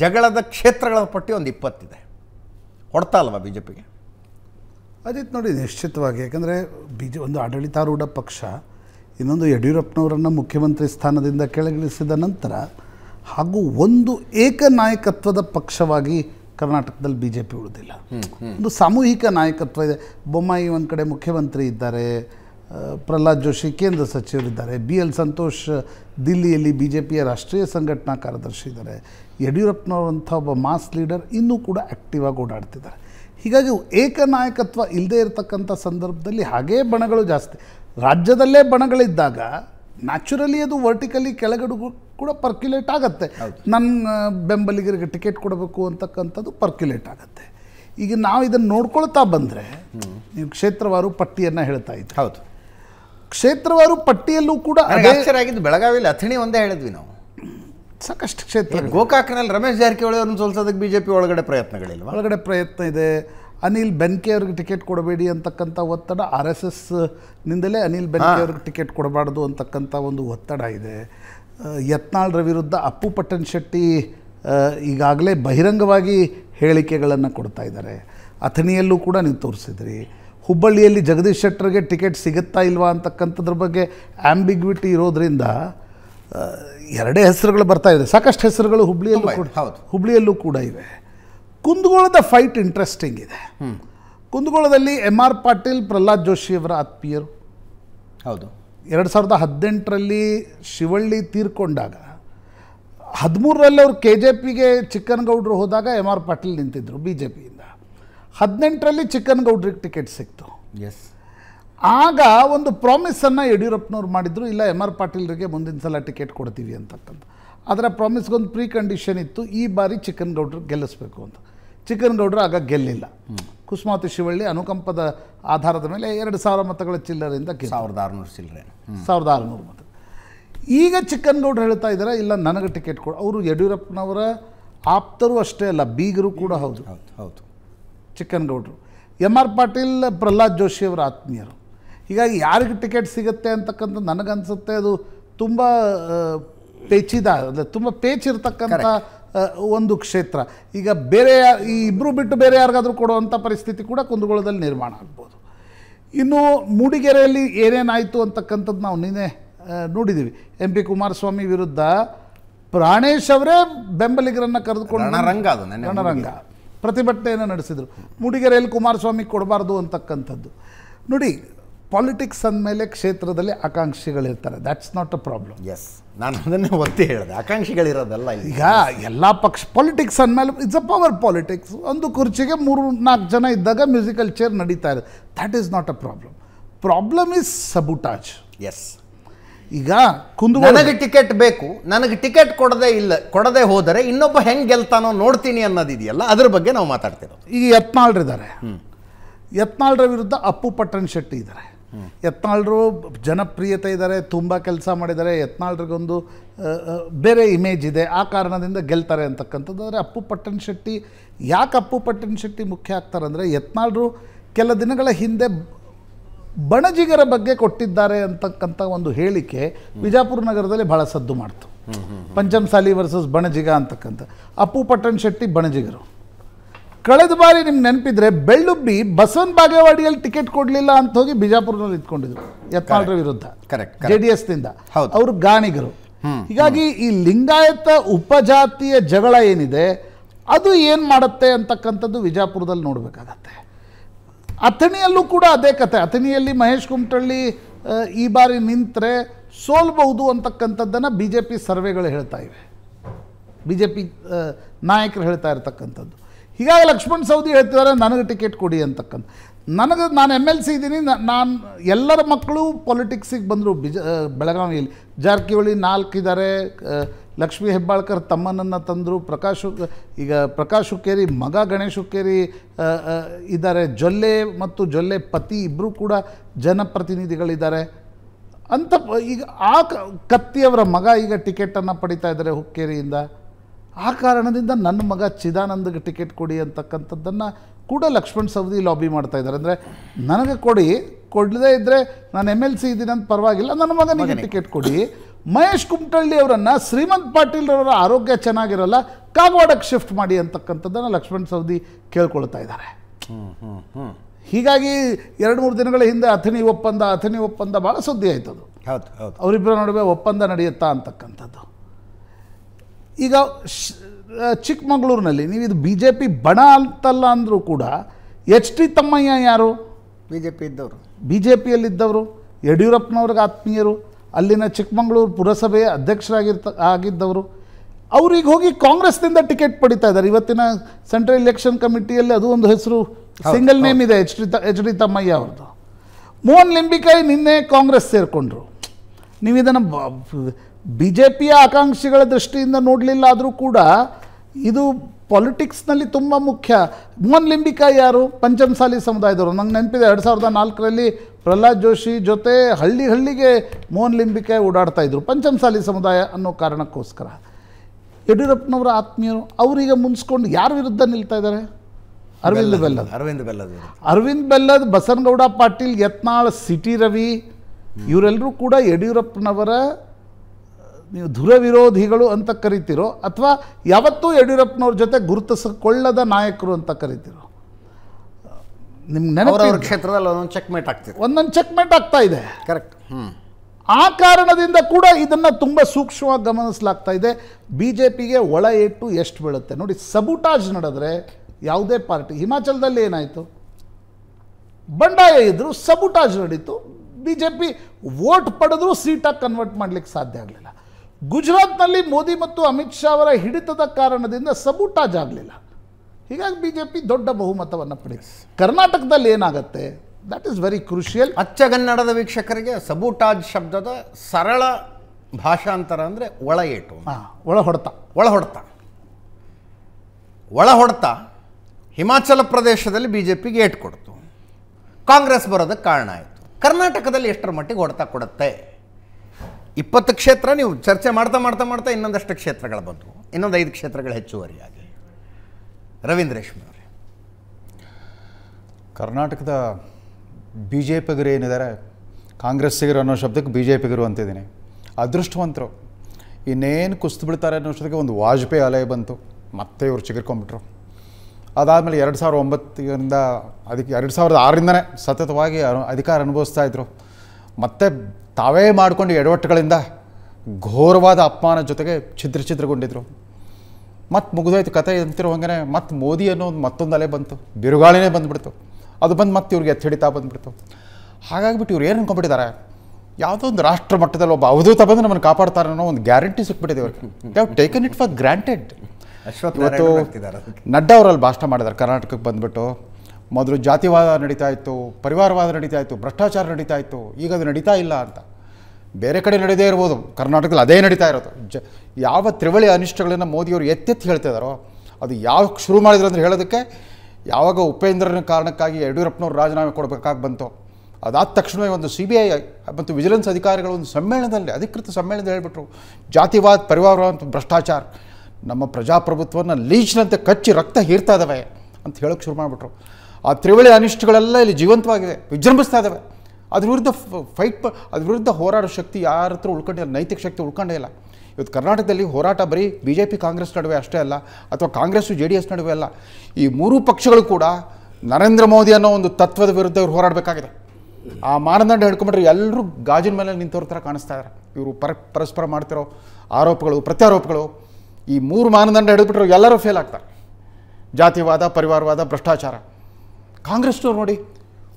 ಜಗಳದ ಕ್ಷೇತ್ರಗಳ ಪಟ್ಟಿ ಒಂದು ಇಪ್ಪತ್ತಿದೆ ಹೊಡ್ತಾ ಅಲ್ವಾ ಬಿ ಜೆ ಪಿಗೆ ಅದಿತ್ತು ನೋಡಿ ನಿಶ್ಚಿತವಾಗಿ ಯಾಕಂದರೆ ಬಿ ಜೆ ಒಂದು ಆಡಳಿತಾರೂಢ ಪಕ್ಷ ಇನ್ನೊಂದು ಯಡಿಯೂರಪ್ಪನವರನ್ನು ಮುಖ್ಯಮಂತ್ರಿ ಸ್ಥಾನದಿಂದ ಕೆಳಗಿಳಿಸಿದ ನಂತರ ಹಾಗೂ ಒಂದು ಏಕನಾಯಕತ್ವದ ಪಕ್ಷವಾಗಿ ಕರ್ನಾಟಕದಲ್ಲಿ ಬಿ ಜೆ ಪಿ ಉಳಿದಿಲ್ಲ ಒಂದು ಸಾಮೂಹಿಕ ನಾಯಕತ್ವ ಇದೆ ಬೊಮ್ಮಾಯಿ ಒಂದು ಕಡೆ ಮುಖ್ಯಮಂತ್ರಿ ಇದ್ದಾರೆ ಪ್ರಹ್ಲಾದ್ ಜೋಶಿ ಕೇಂದ್ರ ಸಚಿವರಿದ್ದಾರೆ ಬಿ ಎಲ್ ಸಂತೋಷ್ ದಿಲ್ಲಿಯಲ್ಲಿ ಬಿ ಜೆ ಪಿಯ ರಾಷ್ಟ್ರೀಯ ಸಂಘಟನಾ ಕಾರ್ಯದರ್ಶಿ ಇದ್ದಾರೆ ಯಡಿಯೂರಪ್ಪನವರಂಥ ಒಬ್ಬ ಮಾಸ್ ಲೀಡರ್ ಇನ್ನೂ ಕೂಡ ಆ್ಯಕ್ಟಿವಾಗಿ ಆಗಿ ಓಡಾಡ್ತಿದ್ದಾರೆ ಹೀಗಾಗಿ ಏಕನಾಯಕತ್ವ ಇಲ್ಲದೇ ಇರತಕ್ಕಂಥ ಸಂದರ್ಭದಲ್ಲಿ ಹಾಗೇ ಬಣಗಳು ಜಾಸ್ತಿ ರಾಜ್ಯದಲ್ಲೇ ಬಣಗಳಿದ್ದಾಗ ನ್ಯಾಚುರಲಿ ಅದು ವರ್ಟಿಕಲಿ ಕೆಳಗಡೆಗೂ ಕೂಡ ಪರ್ಕ್ಯುಲೇಟ್ ಆಗುತ್ತೆ ನನ್ನ ಬೆಂಬಲಿಗರಿಗೆ ಟಿಕೆಟ್ ಕೊಡಬೇಕು ಅಂತಕ್ಕಂಥದ್ದು ಪರ್ಕ್ಯುಲೇಟ್ ಆಗುತ್ತೆ ಈಗ ನಾವು ಇದನ್ನು ನೋಡ್ಕೊಳ್ತಾ ಬಂದರೆ ನೀವು ಕ್ಷೇತ್ರವಾರು ಪಟ್ಟಿಯನ್ನು ಹೇಳ್ತಾ ಇದ್ದೀವಿ ಹೌದು ಕ್ಷೇತ್ರವಾರು ಪಟ್ಟಿಯಲ್ಲೂ ಕೂಡ ಬೆಳಗಾವಿಯಲ್ಲಿ ಅಥಣಿ ಒಂದೇ ಹೇಳಿದ್ವಿ ನಾವು ಸಾಕಷ್ಟು ಕ್ಷೇತ್ರ ಗೋಕಾಕನಲ್ಲಿ ರಮೇಶ್ ಜಾರಕಿಹೊಳಿ ಅವ್ರನ್ನ ಸೋಲ್ಸೋದಕ್ಕೆ ಬಿ ಜೆ ಪಿ ಒಳಗಡೆ ಪ್ರಯತ್ನಗಳಿಲ್ಲ ಒಳಗಡೆ ಪ್ರಯತ್ನ ಇದೆ ಅನಿಲ್ ಬೆನ್ಕೆ ಅವ್ರಿಗೆ ಟಿಕೆಟ್ ಕೊಡಬೇಡಿ ಅಂತಕ್ಕಂಥ ಒತ್ತಡ ಆರ್ ಎಸ್ ಎಸ್ ನಿಂದಲೇ ಅನಿಲ್ ಬೆನ್ಕೆ ಅವ್ರಿಗೆ ಟಿಕೆಟ್ ಕೊಡಬಾರ್ದು ಅಂತಕ್ಕಂಥ ಒಂದು ಒತ್ತಡ ಇದೆ ಯತ್ನಾಳ್ರ ವಿರುದ್ಧ ಅಪ್ಪು ಪಟ್ಟಣ ಶೆಟ್ಟಿ ಈಗಾಗಲೇ ಬಹಿರಂಗವಾಗಿ ಹೇಳಿಕೆಗಳನ್ನು ಕೊಡ್ತಾ ಇದ್ದಾರೆ ಅಥಣಿಯಲ್ಲೂ ಕೂಡ ನೀವು ತೋರಿಸಿದ್ರಿ ಹುಬ್ಬಳ್ಳಿಯಲ್ಲಿ ಜಗದೀಶ್ ಶೆಟ್ಟರ್ಗೆ ಟಿಕೆಟ್ ಸಿಗುತ್ತಾ ಇಲ್ವಾ ಅಂತಕ್ಕಂಥದ್ರ ಬಗ್ಗೆ ಆ್ಯಂಬಿಗ್ವಿಟಿ ಇರೋದರಿಂದ ಎರಡೇ ಹೆಸರುಗಳು ಬರ್ತಾ ಇದೆ ಸಾಕಷ್ಟು ಹೆಸರುಗಳು ಹುಬ್ಳಿಯಲ್ಲೂ ಕೂಡ ಹೌದು ಹುಬ್ಳಿಯಲ್ಲೂ ಕೂಡ ಇವೆ ಕುಂದಗೋಳದ ಫೈಟ್ ಇಂಟ್ರೆಸ್ಟಿಂಗ್ ಇದೆ ಕುಂದಗೋಳದಲ್ಲಿ ಎಮ್ ಆರ್ ಪಾಟೀಲ್ ಪ್ರಹ್ಲಾದ್ ಜೋಶಿಯವರ ಆತ್ಮೀಯರು ಹೌದು ಎರಡು ಸಾವಿರದ ಹದಿನೆಂಟರಲ್ಲಿ ಶಿವಳ್ಳಿ ತೀರ್ಕೊಂಡಾಗ ಹದಿಮೂರರಲ್ಲಿ ಅವರು ಕೆ ಜೆ ಪಿಗೆ ಚಿಕ್ಕನಗೌಡರು ಹೋದಾಗ ಎಮ್ ಆರ್ ಪಾಟೀಲ್ ನಿಂತಿದ್ದರು ಬಿ ಜೆ ಪಿಯಿಂದ ಹದಿನೆಂಟರಲ್ಲಿ ಚಿಕ್ಕನಗೌಡ್ರಿಗೆ ಟಿಕೆಟ್ ಸಿಕ್ತು ಎಸ್ ಆಗ ಒಂದು ಪ್ರಾಮಿಸನ್ನು ಯಡಿಯೂರಪ್ಪನವ್ರು ಮಾಡಿದ್ರು ಇಲ್ಲ ಎಮ್ ಆರ್ ಪಾಟೀಲ್ರಿಗೆ ಮುಂದಿನ ಸಲ ಟಿಕೆಟ್ ಕೊಡ್ತೀವಿ ಅಂತಕ್ಕಂಥ ಅದರ ಪ್ರಾಮಿಸ್ಗೊಂದು ಪ್ರೀ ಕಂಡೀಷನ್ ಇತ್ತು ಈ ಬಾರಿ ಚಿಕನ್ ಗೌಡ್ರು ಗೆಲ್ಲಿಸ್ಬೇಕು ಅಂತ ಚಿಕನ್ ಗೌಡ್ರು ಆಗ ಗೆಲ್ಲಿಲ್ಲ ಕುಸುಮಾತಿ ಶಿವಳ್ಳಿ ಅನುಕಂಪದ ಆಧಾರದ ಮೇಲೆ ಎರಡು ಸಾವಿರ ಮತಗಳ ಚಿಲ್ಲರೆಯಿಂದ ಸಾವಿರದ ಆರುನೂರು ಚಿಲ್ಲರೆ ಸಾವಿರದ ಆರುನೂರು ಮತ ಈಗ ಚಿಕನ್ ಗೌಡ್ರು ಹೇಳ್ತಾ ಇದ್ದಾರೆ ಇಲ್ಲ ನನಗೆ ಟಿಕೆಟ್ ಕೊಡು ಅವರು ಯಡಿಯೂರಪ್ಪನವರ ಆಪ್ತರು ಅಷ್ಟೇ ಅಲ್ಲ ಬೀಗರು ಕೂಡ ಹೌದು ಹೌದು ಹೌದು ಚಿಕ್ಕನ್ ಗೌಡ್ರು ಎಮ್ ಆರ್ ಪಾಟೀಲ್ ಪ್ರಹ್ಲಾದ್ ಜೋಶಿಯವರ ಆತ್ಮೀಯರು ಹೀಗಾಗಿ ಯಾರಿಗೆ ಟಿಕೆಟ್ ಸಿಗುತ್ತೆ ಅಂತಕ್ಕಂಥ ನನಗನ್ಸುತ್ತೆ ಅದು ತುಂಬ ಪೇಚಿದ ಅಂದರೆ ತುಂಬ ಪೇಚಿರ್ತಕ್ಕಂಥ ಒಂದು ಕ್ಷೇತ್ರ ಈಗ ಬೇರೆ ಈ ಇಬ್ಬರು ಬಿಟ್ಟು ಬೇರೆ ಯಾರಿಗಾದರೂ ಕೊಡುವಂಥ ಪರಿಸ್ಥಿತಿ ಕೂಡ ಕುಂದಗೋಳದಲ್ಲಿ ನಿರ್ಮಾಣ ಆಗ್ಬೋದು ಇನ್ನು ಮೂಡಿಗೆರೆಯಲ್ಲಿ ಏನೇನಾಯಿತು ಅಂತಕ್ಕಂಥದ್ದು ನಾವು ನಿನ್ನೆ ನೋಡಿದ್ದೀವಿ ಎಂ ಪಿ ಕುಮಾರಸ್ವಾಮಿ ವಿರುದ್ಧ ಪ್ರಾಣೇಶ್ ಅವರೇ ಬೆಂಬಲಿಗರನ್ನು ಕರೆದುಕೊಂಡು ರಣರಂಗ ಅದು ರಣರಂಗ ಪ್ರತಿಭಟನೆಯನ್ನು ನಡೆಸಿದರು ಮೂಡಿಗೆರೆಯಲ್ಲಿ ಕುಮಾರಸ್ವಾಮಿ ಕೊಡಬಾರ್ದು ಅಂತಕ್ಕಂಥದ್ದು ನೋಡಿ ಪಾಲಿಟಿಕ್ಸ್ ಅಂದಮೇಲೆ ಕ್ಷೇತ್ರದಲ್ಲಿ ಆಕಾಂಕ್ಷಿಗಳಿರ್ತಾರೆ that's not a problem yes ನಾನು ಅದನ್ನೇ ಒತ್ತಿ ಹೇಳಿದೆ ಆಕಾಂಕ್ಷಿಗಳಿರೋದಲ್ಲ ಈಗ ಎಲ್ಲ ಪಕ್ಷ ಪಾಲಿಟಿಕ್ಸ್ ಅಂದಮೇಲೆ ಇಟ್ಸ್ ಅ ಪವರ್ ಪಾಲಿಟಿಕ್ಸ್ ಒಂದು ಕುರ್ಚಿಗೆ ಮೂರು ನಾಲ್ಕು ಜನ ಇದ್ದಾಗ ಮ್ಯೂಸಿಕಲ್ ಚೇರ್ ನಡೀತಾ ಇದೆ that is not a problem problem is sabotage yes ಈಗ ಕುಂದು ನನಗೆ ಟಿಕೆಟ್ ಬೇಕು ನನಗೆ ಟಿಕೆಟ್ ಕೊಡದೇ ಇಲ್ಲ ಕೊಡದೆ ಹೋದರೆ ಇನ್ನೊಬ್ಬ ಹೆಂಗೆ ಗೆಲ್ತಾನೋ ನೋಡ್ತೀನಿ ಅನ್ನೋದಿದೆಯಲ್ಲ ಅದ್ರ ಬಗ್ಗೆ ನಾವು ಮಾತಾಡ್ತಿರೋದು ಈ ಯತ್ನಾಳ್ರಿದ್ದಾರೆ ಯತ್ನಾಳ್ರ ವಿರುದ್ಧ ಅಪ್ಪು ಪಟ್ಟಣ್ ಶೆಟ್ಟಿ ಇದ್ದಾರೆ ಯತ್ನಾಳ್ರು ಜನಪ್ರಿಯತೆ ಇದ್ದಾರೆ ತುಂಬ ಕೆಲಸ ಮಾಡಿದ್ದಾರೆ ಯತ್ನಾಳ್ರಿಗೊಂದು ಬೇರೆ ಇಮೇಜ್ ಇದೆ ಆ ಕಾರಣದಿಂದ ಗೆಲ್ತಾರೆ ಅಂತಕ್ಕಂಥದ್ದು ಆದರೆ ಅಪ್ಪು ಪಟ್ಟಣ ಶೆಟ್ಟಿ ಯಾಕೆ ಅಪ್ಪು ಪಟ್ಟಣ ಶೆಟ್ಟಿ ಮುಖ್ಯ ಆಗ್ತಾರೆ ಅಂದರೆ ಯತ್ನಾಳ್ರು ಕೆಲ ದಿನಗಳ ಹಿಂದೆ ಬಣಜಿಗರ ಬಗ್ಗೆ ಕೊಟ್ಟಿದ್ದಾರೆ ಅಂತಕ್ಕಂಥ ಒಂದು ಹೇಳಿಕೆ ವಿಜಾಪುರ ನಗರದಲ್ಲಿ ಭಾಳ ಸದ್ದು ಮಾಡ್ತು ಪಂಚಮಸಾಲಿ ವರ್ಸಸ್ ಬಣಜಿಗ ಅಂತಕ್ಕಂಥ ಅಪ್ಪು ಪಟ್ಟಣ ಶೆಟ್ಟಿ ಬಣಜಿಗರು ಕಳೆದ ಬಾರಿ ನಿಮ್ಗೆ ನೆನಪಿದ್ರೆ ಬೆಳ್ಳುಬ್ಬಿ ಬಸವನ್ ಬಾಗೇವಾಡಿಯಲ್ಲಿ ಟಿಕೆಟ್ ಕೊಡಲಿಲ್ಲ ಅಂತ ಹೋಗಿ ಬಿಜಾಪುರ್ನಲ್ಲಿ ಇದ್ಕೊಂಡಿದ್ರು ಯತ್ನಾಳ್ ವಿರುದ್ಧ ಕರೆಕ್ಟ್ ಜೆ ಡಿ ಎಸ್ನಿಂದ ಅವರು ಗಾಣಿಗರು ಹೀಗಾಗಿ ಈ ಲಿಂಗಾಯತ ಉಪಜಾತಿಯ ಜಗಳ ಏನಿದೆ ಅದು ಏನು ಮಾಡುತ್ತೆ ಅಂತಕ್ಕಂಥದ್ದು ವಿಜಾಪುರದಲ್ಲಿ ನೋಡಬೇಕಾಗತ್ತೆ ಅಥಣಿಯಲ್ಲೂ ಕೂಡ ಅದೇ ಕತೆ ಅಥಣಿಯಲ್ಲಿ ಮಹೇಶ್ ಕುಮಟಳ್ಳಿ ಈ ಬಾರಿ ನಿಂತ್ರೆ ಸೋಲ್ಬಹುದು ಅಂತಕ್ಕಂಥದ್ದನ್ನು ಬಿ ಜೆ ಪಿ ಸರ್ವೆಗಳು ಹೇಳ್ತಾ ಇವೆ ಬಿ ಜೆ ಪಿ ನಾಯಕರು ಹೇಳ್ತಾ ಇರತಕ್ಕಂಥದ್ದು ಹೀಗಾಗಿ ಲಕ್ಷ್ಮಣ್ ಸೌದಿ ಹೇಳ್ತಿದ್ದಾರೆ ನನಗೆ ಟಿಕೆಟ್ ಕೊಡಿ ಅಂತಕ್ಕಂಥ ನನಗೆ ನಾನು ಎಮ್ ಎಲ್ ಸಿ ಇದ್ದೀನಿ ನಾನು ಎಲ್ಲರ ಮಕ್ಕಳು ಪೊಲಿಟಿಕ್ಸಿಗೆ ಬಂದರು ಬಿಜ ಬೆಳಗಾವಿಯಲ್ಲಿ ಜಾರಕಿಹೊಳಿ ನಾಲ್ಕಿದ್ದಾರೆ ಲಕ್ಷ್ಮೀ ಹೆಬ್ಬಾಳ್ಕರ್ ತಮ್ಮನನ್ನು ತಂದರು ಪ್ರಕಾಶ್ ಈಗ ಪ್ರಕಾಶ್ ಹುಕ್ಕೇರಿ ಮಗ ಗಣೇಶ್ ಹುಕ್ಕೇರಿ ಇದ್ದಾರೆ ಜೊಲ್ಲೆ ಮತ್ತು ಜೊಲ್ಲೆ ಪತಿ ಇಬ್ಬರು ಕೂಡ ಜನಪ್ರತಿನಿಧಿಗಳಿದ್ದಾರೆ ಅಂತ ಈಗ ಆ ಕತ್ತಿಯವರ ಮಗ ಈಗ ಟಿಕೆಟನ್ನು ಪಡಿತಾ ಇದ್ದಾರೆ ಹುಕ್ಕೇರಿಯಿಂದ ಆ ಕಾರಣದಿಂದ ನನ್ನ ಮಗ ಚಿದಾನಂದಗೆ ಟಿಕೆಟ್ ಕೊಡಿ ಅಂತಕ್ಕಂಥದ್ದನ್ನು ಕೂಡ ಲಕ್ಷ್ಮಣ್ ಸವದಿ ಲಾಬಿ ಮಾಡ್ತಾ ಇದ್ದಾರೆ ಅಂದರೆ ನನಗೆ ಕೊಡಿ ಕೊಡದೇ ಇದ್ದರೆ ನಾನು ಎಮ್ ಎಲ್ ಸಿ ಇದ್ದೀನಿ ಅಂತ ಪರವಾಗಿಲ್ಲ ನನ್ನ ಮಗನಿಗೆ ಟಿಕೆಟ್ ಕೊಡಿ ಮಹೇಶ್ ಕುಮಟಳ್ಳಿ ಅವರನ್ನು ಶ್ರೀಮಂತ್ ಪಾಟೀಲ್ ಅವರ ಆರೋಗ್ಯ ಚೆನ್ನಾಗಿರಲ್ಲ ಕಾಗವಾಡಕ್ಕೆ ಶಿಫ್ಟ್ ಮಾಡಿ ಅಂತಕ್ಕಂಥದ್ದನ್ನು ಲಕ್ಷ್ಮಣ್ ಸವದಿ ಕೇಳ್ಕೊಳ್ತಾ ಇದ್ದಾರೆ ಹೀಗಾಗಿ ಎರಡು ಮೂರು ದಿನಗಳ ಹಿಂದೆ ಅಥಣಿ ಒಪ್ಪಂದ ಅಥಣಿ ಒಪ್ಪಂದ ಭಾಳ ಸುದ್ದಿ ಆಯ್ತದು ಅವರಿಬ್ಬರ ನಡುವೆ ಒಪ್ಪಂದ ನಡೆಯುತ್ತಾ ಅಂತಕ್ಕಂಥದ್ದು ಈಗ ಚಿಕ್ಕಮಗಳೂರಿನಲ್ಲಿ ನೀವು ಇದು ಬಿ ಜೆ ಪಿ ಬಣ ಅಂತಲ್ಲ ಅಂದರೂ ಕೂಡ ಎಚ್ ಡಿ ತಮ್ಮಯ್ಯ ಯಾರು ಬಿ ಜೆ ಪಿ ಇದ್ದವರು ಬಿ ಜೆ ಪಿಯಲ್ಲಿದ್ದವರು ಯಡಿಯೂರಪ್ಪನವ್ರಿಗೆ ಆತ್ಮೀಯರು ಅಲ್ಲಿನ ಚಿಕ್ಕಮಗಳೂರು ಪುರಸಭೆಯ ಅಧ್ಯಕ್ಷರಾಗಿರ್ತ ಆಗಿದ್ದವರು ಅವ್ರಿಗೆ ಹೋಗಿ ಕಾಂಗ್ರೆಸ್ನಿಂದ ಟಿಕೆಟ್ ಪಡಿತಾ ಇದ್ದಾರೆ ಇವತ್ತಿನ ಸೆಂಟ್ರಲ್ ಎಲೆಕ್ಷನ್ ಕಮಿಟಿಯಲ್ಲಿ ಅದು ಒಂದು ಹೆಸರು ಸಿಂಗಲ್ ನೇಮ್ ಇದೆ H D H D Thammaiah ಅವ್ರದ್ದು ಮೋಹನ್ ಲಿಂಬಿಕಾಯಿ ನಿನ್ನೆ ಕಾಂಗ್ರೆಸ್ ಸೇರಿಕೊಂಡ್ರು ನೀವು ಇದನ್ನು ಬಿ ಜೆ ಪಿಯ ಆಕಾಂಕ್ಷಿಗಳ ದೃಷ್ಟಿಯಿಂದ ನೋಡಲಿಲ್ಲ ಆದರೂ ಕೂಡ ಇದು ಪಾಲಿಟಿಕ್ಸ್ನಲ್ಲಿ ತುಂಬ ಮುಖ್ಯ ಮೋಹನ್ ಲಿಂಬಿಕಾಯಿ ಯಾರು ಪಂಚಮಸಾಲಿ ಸಮುದಾಯದವರು ನಂಗೆ ನೆನಪಿದೆ ಎರಡು ಸಾವಿರದ ನಾಲ್ಕರಲ್ಲಿ ಪ್ರಹ್ಲಾದ್ ಜೋಶಿ ಜೊತೆ ಹಳ್ಳಿ ಹಳ್ಳಿಗೆ ಮೋಹನ್ ಲಿಂಬಿಕಾಯಿ ಓಡಾಡ್ತಾ ಇದ್ರು ಪಂಚಮಸಾಲಿ ಸಮುದಾಯ ಅನ್ನೋ ಕಾರಣಕ್ಕೋಸ್ಕರ ಯಡಿಯೂರಪ್ಪನವರ ಆತ್ಮೀಯರು ಅವರಿಗೆ ಮುನ್ಸ್ಕೊಂಡು ಯಾರ ವಿರುದ್ಧ ನಿಲ್ತಾ ಇದ್ದಾರೆ ಅರವಿಂದ್ ಬೆಲ್ಲದ್ ಅರವಿಂದ್ ಬೆಲ್ಲದ್ ಅರವಿಂದ್ ಬೆಲ್ಲದ್ ಬಸನಗೌಡ ಪಾಟೀಲ್ ಯತ್ನಾಳ್ ಸಿಟಿ ರವಿ ಇವರೆಲ್ಲರೂ ಕೂಡ ಯಡಿಯೂರಪ್ಪನವರ ನೀವು ವಿರೋಧಿಗಳು ಅಂತ ಕರಿತೀರೋ ಅಥವಾ ಯಾವತ್ತೂ ಯಡಿಯೂರಪ್ಪನವ್ರ ಜೊತೆ ಗುರುತಿಸಿಕೊಳ್ಳದ ನಾಯಕರು ಅಂತ ಕರಿತೀರೋ ನಿಮ್ಗೆ ನೆನಪು ಕ್ಷೇತ್ರದಲ್ಲಿ ಒಂದೊಂದು ಚೆಕ್ಮೇಟ್ ಆಗ್ತಿದೆ ಒಂದೊಂದು ಚೆಕ್ಮೇಟ್ ಆಗ್ತಾ ಇದೆ ಕರೆಕ್ಟ್ ಆ ಕಾರಣದಿಂದ ಕೂಡ ಇದನ್ನು ತುಂಬ ಸೂಕ್ಷ್ಮವಾಗಿ ಗಮನಿಸಲಾಗ್ತಾ ಇದೆ ಬಿ ಜೆ ಪಿಗೆ ಒಳ ಏಟು ಎಷ್ಟು ಬೀಳುತ್ತೆ ನೋಡಿ ಸಬುಟಾಜ್ ನಡೆದ್ರೆ ಯಾವುದೇ ಪಾರ್ಟಿ ಹಿಮಾಚಲದಲ್ಲಿ ಏನಾಯಿತು ಬಂಡಾಯ ಇದ್ದರು ಸಬುಟಾಜ್ ನಡೀತು ಬಿ ಜೆ ಪಿ ವೋಟ್ ಪಡೆದ್ರೂ ಸೀಟಾಗಿ ಕನ್ವರ್ಟ್ ಮಾಡಲಿಕ್ಕೆ ಸಾಧ್ಯ ಆಗಲಿಲ್ಲ ಗುಜರಾತ್ನಲ್ಲಿ ಮೋದಿ ಮತ್ತು ಅಮಿತ್ ಶಾ ಅವರ ಹಿಡಿತದ ಕಾರಣದಿಂದ ಸಬೂಟಾಜ್ ಆಗಲಿಲ್ಲ ಹೀಗಾಗಿ ಬಿ ಜೆ ಪಿ ದೊಡ್ಡ ಬಹುಮತವನ್ನು ಪಡೆಯಿತು ಕರ್ನಾಟಕದಲ್ಲಿ ಏನಾಗುತ್ತೆ ದಟ್ ಈಸ್ ವೆರಿ ಕ್ರೂಷಿಯಲ್ ಅಚ್ಚಗನ್ನಡದ ವೀಕ್ಷಕರಿಗೆ ಸಬೂಟಾಜ್ ಶಬ್ದದ ಸರಳ ಭಾಷಾಂತರ ಅಂದರೆ ಒಳ ಏಟು ಒಳ ಹೊಡೆತ ಒಳ ಹೊಡೆತ ಒಳ ಹೊಡೆತ ಹಿಮಾಚಲ ಪ್ರದೇಶದಲ್ಲಿ ಬಿ ಜೆ ಪಿಗೆ ಏಟು ಕೊಡ್ತು ಕಾಂಗ್ರೆಸ್ ಬರೋದಕ್ಕೆ ಕಾರಣ ಆಯಿತು ಕರ್ನಾಟಕದಲ್ಲಿ ಎಷ್ಟರ ಮಟ್ಟಿಗೆ ಹೊಡೆತ ಕೊಡುತ್ತೆ ಇಪ್ಪತ್ತು ಕ್ಷೇತ್ರ ನೀವು ಚರ್ಚೆ ಮಾಡ್ತಾ ಮಾಡ್ತಾ ಮಾಡ್ತಾ ಇನ್ನೊಂದಷ್ಟು ಕ್ಷೇತ್ರಗಳು ಬಂತು ಇನ್ನೊಂದು ಐದು ಕ್ಷೇತ್ರಗಳು ಹೆಚ್ಚುವರಿಯಾಗಿ ರವೀಂದ್ರೇಶ್ಮಿ ಅವರೇ ಕರ್ನಾಟಕದ ಬಿ ಜೆ ಪಿಗರು ಏನಿದ್ದಾರೆ ಕಾಂಗ್ರೆಸ್ಸಿಗರು ಅನ್ನೋ ಶಬ್ದಕ್ಕೆ ಬಿ ಜೆ ಪಿಗರು ಅಂತಿದ್ದೀನಿ ಅದೃಷ್ಟವಂತರು ಇನ್ನೇನು ಕುಸ್ತು ಬಿಡ್ತಾರೆ ಅನ್ನೋ ಶಬ್ದಕ್ಕೆ ಒಂದು ವಾಜಪೇಯಿ ಅಲೆ ಬಂತು ಮತ್ತೆ ಇವರು ಚಿಗಿರ್ಕೊಂಬಿಟ್ರು ಅದಾದಮೇಲೆ ಎರಡು ಸಾವಿರದ ಒಂಬತ್ತರಿಂದ ಅದಕ್ಕೆ ಎರಡು ಸಾವಿರದ ಆರರಿಂದನೇ ಸತತವಾಗಿ ಅಧಿಕಾರ ಅನುಭವಿಸ್ತಾ ಇದ್ದರು ಮತ್ತೆ ತಾವೇ ಮಾಡಿಕೊಂಡು ಎಡವಟ್ಟುಗಳಿಂದ ಘೋರವಾದ ಅಪಮಾನ ಜೊತೆಗೆ ಛಿದ್ರ ಛಿದ್ರಗೊಂಡಿದ್ರು ಮತ್ತು ಮುಗಿದೋಯ್ತು ಕತೆ ಅಂತಿರೋ ಹಾಗೆ ಮತ್ತು ಮೋದಿ ಅನ್ನೋ ಒಂದು ಮತ್ತೊಂದು ಅಲೆ ಬಂತು ಬಿರುಗಾಳಿನೇ ಬಂದುಬಿಡ್ತು ಅದು ಬಂದು ಮತ್ತೆ ಇವ್ರಿಗೆ ಎತ್ತಿಡಿತಾ ಬಂದುಬಿಡ್ತು ಹಾಗಾಗಿಬಿಟ್ಟು ಇವ್ರು ಏನು ಅನ್ಕೊಂಬಿಟ್ಟಿದ್ದಾರೆ ಯಾವುದೋ ಒಂದು ರಾಷ್ಟ್ರ ಮಟ್ಟದಲ್ಲಿ ಒಬ್ಬ ಅವಧೂತ ಬಂದು ನಮ್ಮನ್ನು ಕಾಪಾಡ್ತಾರೆ ಅನ್ನೋ ಒಂದು ಗ್ಯಾರಂಟಿ ಸಿಕ್ಬಿಟ್ಟಿದೆ ಅವ್ರಿಗೆ ಯಾವ ಟೇಕನ್ ಇಟ್ ಫಾರ್ ಗ್ರ್ಯಾಂಟೆಡ್ ಇವತ್ತು ನಡ್ಡಾ ಅವರಲ್ಲಿ ಭಾಷಣ ಮಾಡಿದ್ದಾರೆ ಕರ್ನಾಟಕಕ್ಕೆ ಬಂದುಬಿಟ್ಟು ಮೊದಲು ಜಾತಿವಾದ ನಡೀತಾ ಇತ್ತು ಪರಿವಾರವಾದ ನಡೀತಾ ಇತ್ತು ಭ್ರಷ್ಟಾಚಾರ ನಡೀತಾ ಇತ್ತು ಈಗ ಅದು ನಡೀತಾ ಇಲ್ಲ ಅಂತ ಬೇರೆ ಕಡೆ ನಡೆದೇ ಇರ್ಬೋದು ಕರ್ನಾಟಕದಲ್ಲಿ ಅದೇ ನಡೀತಾ ಇರೋದು ಜ ಯಾವ ತ್ರಿವಳಿ ಅನಿಷ್ಟಗಳನ್ನು ಮೋದಿಯವರು ಎತ್ತೆತ್ತಿ ಹೇಳ್ತಿದಾರೋ ಅದು ಯಾವ ಶುರು ಮಾಡಿದ್ರು ಅಂದರೆ ಹೇಳೋದಕ್ಕೆ ಯಾವಾಗ ಉಪೇಂದ್ರನ ಕಾರಣಕ್ಕಾಗಿ ಯಡಿಯೂರಪ್ಪನವ್ರು ರಾಜೀನಾಮೆ ಕೊಡಬೇಕಾಗಿ ಬಂತು ಅದಾದ ತಕ್ಷಣವೇ ಒಂದು ಸಿ ಬಿ ಐ ಮತ್ತು ವಿಜಿಲೆನ್ಸ್ ಅಧಿಕಾರಿಗಳು ಒಂದು ಸಮ್ಮೇಳನದಲ್ಲಿ ಅಧಿಕೃತ ಸಮ್ಮೇಳನದಲ್ಲಿ ಹೇಳ್ಬಿಟ್ರು ಜಾತಿವಾದ ಅಂತ ಭ್ರಷ್ಟಾಚಾರ ನಮ್ಮ ಪ್ರಜಾಪ್ರಭುತ್ವವನ್ನು ಲೀಚ್ನಂತೆ ಕಚ್ಚಿ ರಕ್ತ ಹೀರ್ತಾ ಇದಾವೆ ಅಂತ ಹೇಳೋಕ್ಕೆ ಶುರು ಮಾಡಿಬಿಟ್ರು ಆ ತ್ರಿವಳಿ ಅನಿಷ್ಟಗಳೆಲ್ಲ ಇಲ್ಲಿ ಜೀವಂತವಾಗಿದೆ ವಿಜೃಂಭಿಸ್ತಾ ಇದ್ದಾವೆ ಅದ್ರ ವಿರುದ್ಧ ಫೈಟ್ ಅದ್ರ ವಿರುದ್ಧ ಹೋರಾಡೋ ಶಕ್ತಿ ಯಾರ ಹತ್ರ ಉಳ್ಕೊಂಡಿಲ್ಲ ನೈತಿಕ ಶಕ್ತಿ ಉಳ್ಕೊಂಡೇ ಇಲ್ಲ ಇವತ್ತು ಕರ್ನಾಟಕದಲ್ಲಿ ಹೋರಾಟ ಬರೀ ಬಿ ಜೆ ಪಿ ಕಾಂಗ್ರೆಸ್ ನಡುವೆ ಅಷ್ಟೇ ಅಲ್ಲ ಅಥವಾ ಕಾಂಗ್ರೆಸ್ಸು ಜೆ ಡಿ ಎಸ್ ನಡುವೆ ಅಲ್ಲ ಈ ಮೂರೂ ಪಕ್ಷಗಳು ಕೂಡ ನರೇಂದ್ರ ಮೋದಿ ಅನ್ನೋ ಒಂದು ತತ್ವದ ವಿರುದ್ಧ ಇವ್ರು ಹೋರಾಡಬೇಕಾಗಿದೆ ಆ ಮಾನದಂಡ ಹಿಡ್ಕೊಂಡ್ರೆ ಎಲ್ಲರೂ ಗಾಜಿನ ಮೇಲೆ ನಿಂತವ್ರ ಥರ ಕಾಣಿಸ್ತಾ ಇದ್ದಾರೆ ಇವರು ಪರ ಪರಸ್ಪರ ಮಾಡ್ತಿರೋ ಆರೋಪಗಳು ಪ್ರತ್ಯಾರೋಪಗಳು ಈ ಮೂರು ಮಾನದಂಡ ಹಿಡಿದ್ಬಿಟ್ರೆ ಎಲ್ಲರೂ ಫೇಲ್ ಆಗ್ತಾರೆ ಜಾತಿವಾದ ಪರಿವಾರವಾದ ಭ್ರಷ್ಟಾಚಾರ ಕಾಂಗ್ರೆಸ್ನವ್ರು ನೋಡಿ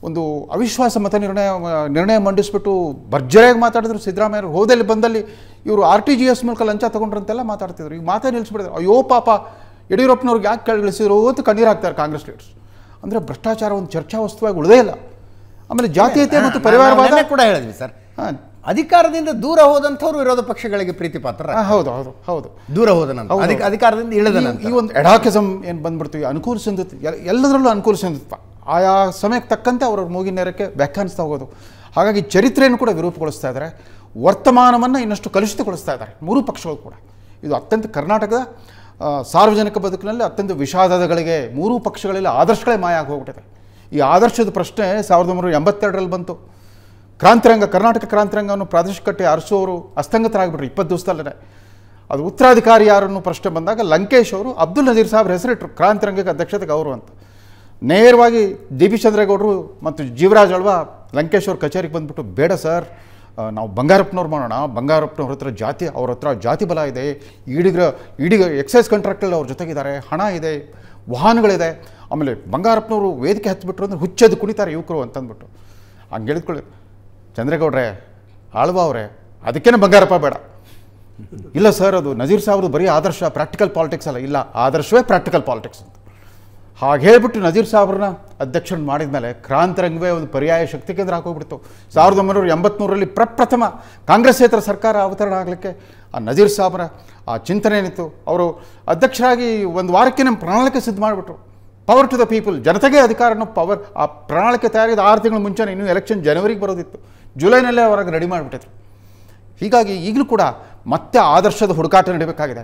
ಒಂದು ಅವಿಶ್ವಾಸ ಮತ ನಿರ್ಣಯ ನಿರ್ಣಯ ಮಂಡಿಸ್ಬಿಟ್ಟು ಭರ್ಜರಿಯಾಗಿ ಮಾತಾಡಿದ್ರು ಸಿದ್ದರಾಮಯ್ಯರು ಹೋದಲ್ಲಿ ಬಂದಲ್ಲಿ ಇವರು ಆರ್ ಟಿ ಜಿ ಎಸ್ ಮೂಲಕ ಲಂಚ ತಗೊಂಡ್ರಂತೆಲ್ಲ ಮಾತಾಡ್ತಿದ್ರು ಈಗ ಮಾತೇ ನಿಲ್ಲಿಸ್ಬಿಡಿದ್ರು ಅಯ್ಯೋ ಪಾಪ ಯಡಿಯೂರಪ್ಪನವ್ರಿಗೆ ಯಾಕೆ ಕೆಳಗಿಳಿಸಿದ್ರು ಅಂತ ಕಣ್ಣೀರು ಹಾಕ್ತಾರೆ ಕಾಂಗ್ರೆಸ್ ಲೀಡರ್ಸ್ ಅಂದರೆ ಭ್ರಷ್ಟಾಚಾರ ಒಂದು ಚರ್ಚಾ ವಸ್ತುವಾಗಿ ಉಳದೇ ಇಲ್ಲ ಆಮೇಲೆ ಜಾತೀಯತೆ ಮತ್ತು ಪರಿವಾರವಾದ ಕೂಡ ಹೇಳಿದ್ವಿ ಸರ್ ಹಾಂ ಅಧಿಕಾರದಿಂದ ದೂರ ಹೋದಂಥವ್ರು ವಿರೋಧ ಪಕ್ಷಗಳಿಗೆ ಪ್ರೀತಿ ಪಾತ್ರ ಹೌದು ಹೌದು ಹೌದು ದೂರ ಹೋದ ಅಧಿಕಾರದಿಂದ ಇಳಿದ ಈ ಒಂದು ಎಡಾಕಿಸಮ್ ಏನು ಬಂದ್ಬಿಡ್ತೀವಿ ಅನುಕೂಲ ಎಲ್ಲದರಲ್ಲೂ ಅನುಕೂಲ ಆಯಾ ಸಮಯಕ್ಕೆ ತಕ್ಕಂತೆ ಅವ್ರವ್ರ ಮೂಗಿನ ನೇರಕ್ಕೆ ವ್ಯಾಖ್ಯಾನಿಸ್ತಾ ಹೋಗೋದು ಹಾಗಾಗಿ ಚರಿತ್ರೆಯನ್ನು ಕೂಡ ವಿರೂಪಗೊಳಿಸ್ತಾ ಇದ್ದಾರೆ ವರ್ತಮಾನವನ್ನು ಇನ್ನಷ್ಟು ಕಲುಷಿತಗೊಳಿಸ್ತಾ ಇದ್ದಾರೆ ಮೂರು ಪಕ್ಷಗಳು ಕೂಡ ಇದು ಅತ್ಯಂತ ಕರ್ನಾಟಕದ ಸಾರ್ವಜನಿಕ ಬದುಕಿನಲ್ಲಿ ಅತ್ಯಂತ ವಿಷಾದಗಳಿಗೆ ಮೂರು ಪಕ್ಷಗಳಲ್ಲಿ ಆದರ್ಶಗಳೇ ಮಾಯ ಆಗೋಗ್ಬಿಟ್ಟಿದೆ ಈ ಆದರ್ಶದ ಪ್ರಶ್ನೆ ಸಾವಿರದ ಒಂಬೈನೂರ ಎಂಬತ್ತೆರಡರಲ್ಲಿ ಬಂತು ಕ್ರಾಂತಿರಂಗ ಕರ್ನಾಟಕ ಕ್ರಾಂತಿರಂಗವನ್ನು ಕಟ್ಟಿ ಅರಸುವವರು ಅಸ್ತಂಗತರಾಗಿಬಿಟ್ರು ಇಪ್ಪತ್ತು ದಿವಸದಲ್ಲೇ ಅದು ಉತ್ತರಾಧಿಕಾರಿ ಯಾರನ್ನು ಪ್ರಶ್ನೆ ಬಂದಾಗ ಲಂಕೇಶ್ ಅವರು ಅಬ್ದುಲ್ ನಜೀರ್ ಸಾಹೇಬ್ರ ಹೆಸರಿಟ್ಟರು ಕ್ರಾಂತಿರಂಗಕ್ಕೆ ಅಧ್ಯಕ್ಷತೆಗೆ ಅವರು ಅಂತ ನೇರವಾಗಿ ಡಿ ಬಿ ಚಂದ್ರೇಗೌಡರು ಮತ್ತು ಜೀವರಾಜ್ ಅಳ್ವಾ ಲಂಕೇಶ್ವರ್ ಕಚೇರಿಗೆ ಬಂದುಬಿಟ್ಟು ಬೇಡ ಸರ್ ನಾವು ಬಂಗಾರಪ್ಪನವ್ರು ಮಾಡೋಣ ಬಂಗಾರಪ್ಪನವ್ರ ಹತ್ರ ಜಾತಿ ಅವ್ರ ಹತ್ರ ಜಾತಿ ಬಲ ಇದೆ ಈಡಿಗ್ರ ಈಡಿಗ ಎಕ್ಸೈಸ್ ಕಾಂಟ್ರಾಕ್ಟಲ್ಲಿ ಅವ್ರ ಜೊತೆಗಿದ್ದಾರೆ ಹಣ ಇದೆ ವಾಹನಗಳಿದೆ ಆಮೇಲೆ ಬಂಗಾರಪ್ಪನವರು ವೇದಿಕೆ ಹಚ್ಚಿಬಿಟ್ರು ಅಂದರೆ ಹುಚ್ಚದ್ದು ಕುಣಿತಾರೆ ಯುವಕರು ಅಂತಂದ್ಬಿಟ್ಟು ಹಂಗೆ ಹೇಳಿದ್ಕೊಳ್ಳಿ ಚಂದ್ರೇಗೌಡ್ರೆ ಆಳ್ವಾ ಅವರೇ ಅದಕ್ಕೇನೆ ಬಂಗಾರಪ್ಪ ಬೇಡ ಇಲ್ಲ ಸರ್ ಅದು ನಜೀರ್ ಸಾಹೇಬ್ರದ್ದು ಬರೀ ಆದರ್ಶ ಪ್ರಾಕ್ಟಿಕಲ್ ಪಾಲಿಟಿಕ್ಸ್ ಅಲ್ಲ ಇಲ್ಲ ಆದರ್ಶವೇ ಪ್ರಾಕ್ಟಿಕಲ್ ಪಾಲಿಟಿಕ್ಸ್ ಅಂತ ಹಾಗೆ ಹೇಳ್ಬಿಟ್ಟು ನಜೀರ್ ಸಾಬ್ರನ್ನ ಅಧ್ಯಕ್ಷರನ್ನ ಮಾಡಿದ್ಮೇಲೆ ಕ್ರಾಂತರಂಗವೇ ಒಂದು ಪರ್ಯಾಯ ಶಕ್ತಿ ಕೇಂದ್ರ ಹಾಕೋಗ್ಬಿಡ್ತು ಸಾವಿರದ ಒಂಬೈನೂರ ಎಂಬತ್ತ್ಮೂರರಲ್ಲಿ ಪ್ರಪ್ರಥಮ ಕಾಂಗ್ರೆಸ್ಸೇತರ ಸರ್ಕಾರ ಅವತರಣ ಆಗಲಿಕ್ಕೆ ಆ ನಜೀರ್ ಸಾಬ್ರ ಆ ಚಿಂತನೆ ಏನಿತ್ತು ಅವರು ಅಧ್ಯಕ್ಷರಾಗಿ ಒಂದು ವಾರಕ್ಕೆ ನಮ್ಮ ಪ್ರಣಾಳಿಕೆ ಸಿದ್ಧ ಮಾಡಿಬಿಟ್ರು ಪವರ್ ಟು ದ ಪೀಪಲ್ ಜನತೆಗೆ ಅಧಿಕಾರನೂ ಪವರ್ ಆ ಪ್ರಣಾಳಿಕೆ ತಯಾರಿದ ಆರು ತಿಂಗಳ ಮುಂಚೆನೇ ಇನ್ನೂ ಎಲೆಕ್ಷನ್ ಜನವರಿಗೆ ಬರೋದಿತ್ತು ಜುಲೈನಲ್ಲೇ ಅವರಾಗ ರೆಡಿ ಮಾಡಿಬಿಟ್ಟಿದ್ರು ಹೀಗಾಗಿ ಈಗಲೂ ಕೂಡ ಮತ್ತೆ ಆದರ್ಶದ ಹುಡುಕಾಟ ನಡೀಬೇಕಾಗಿದೆ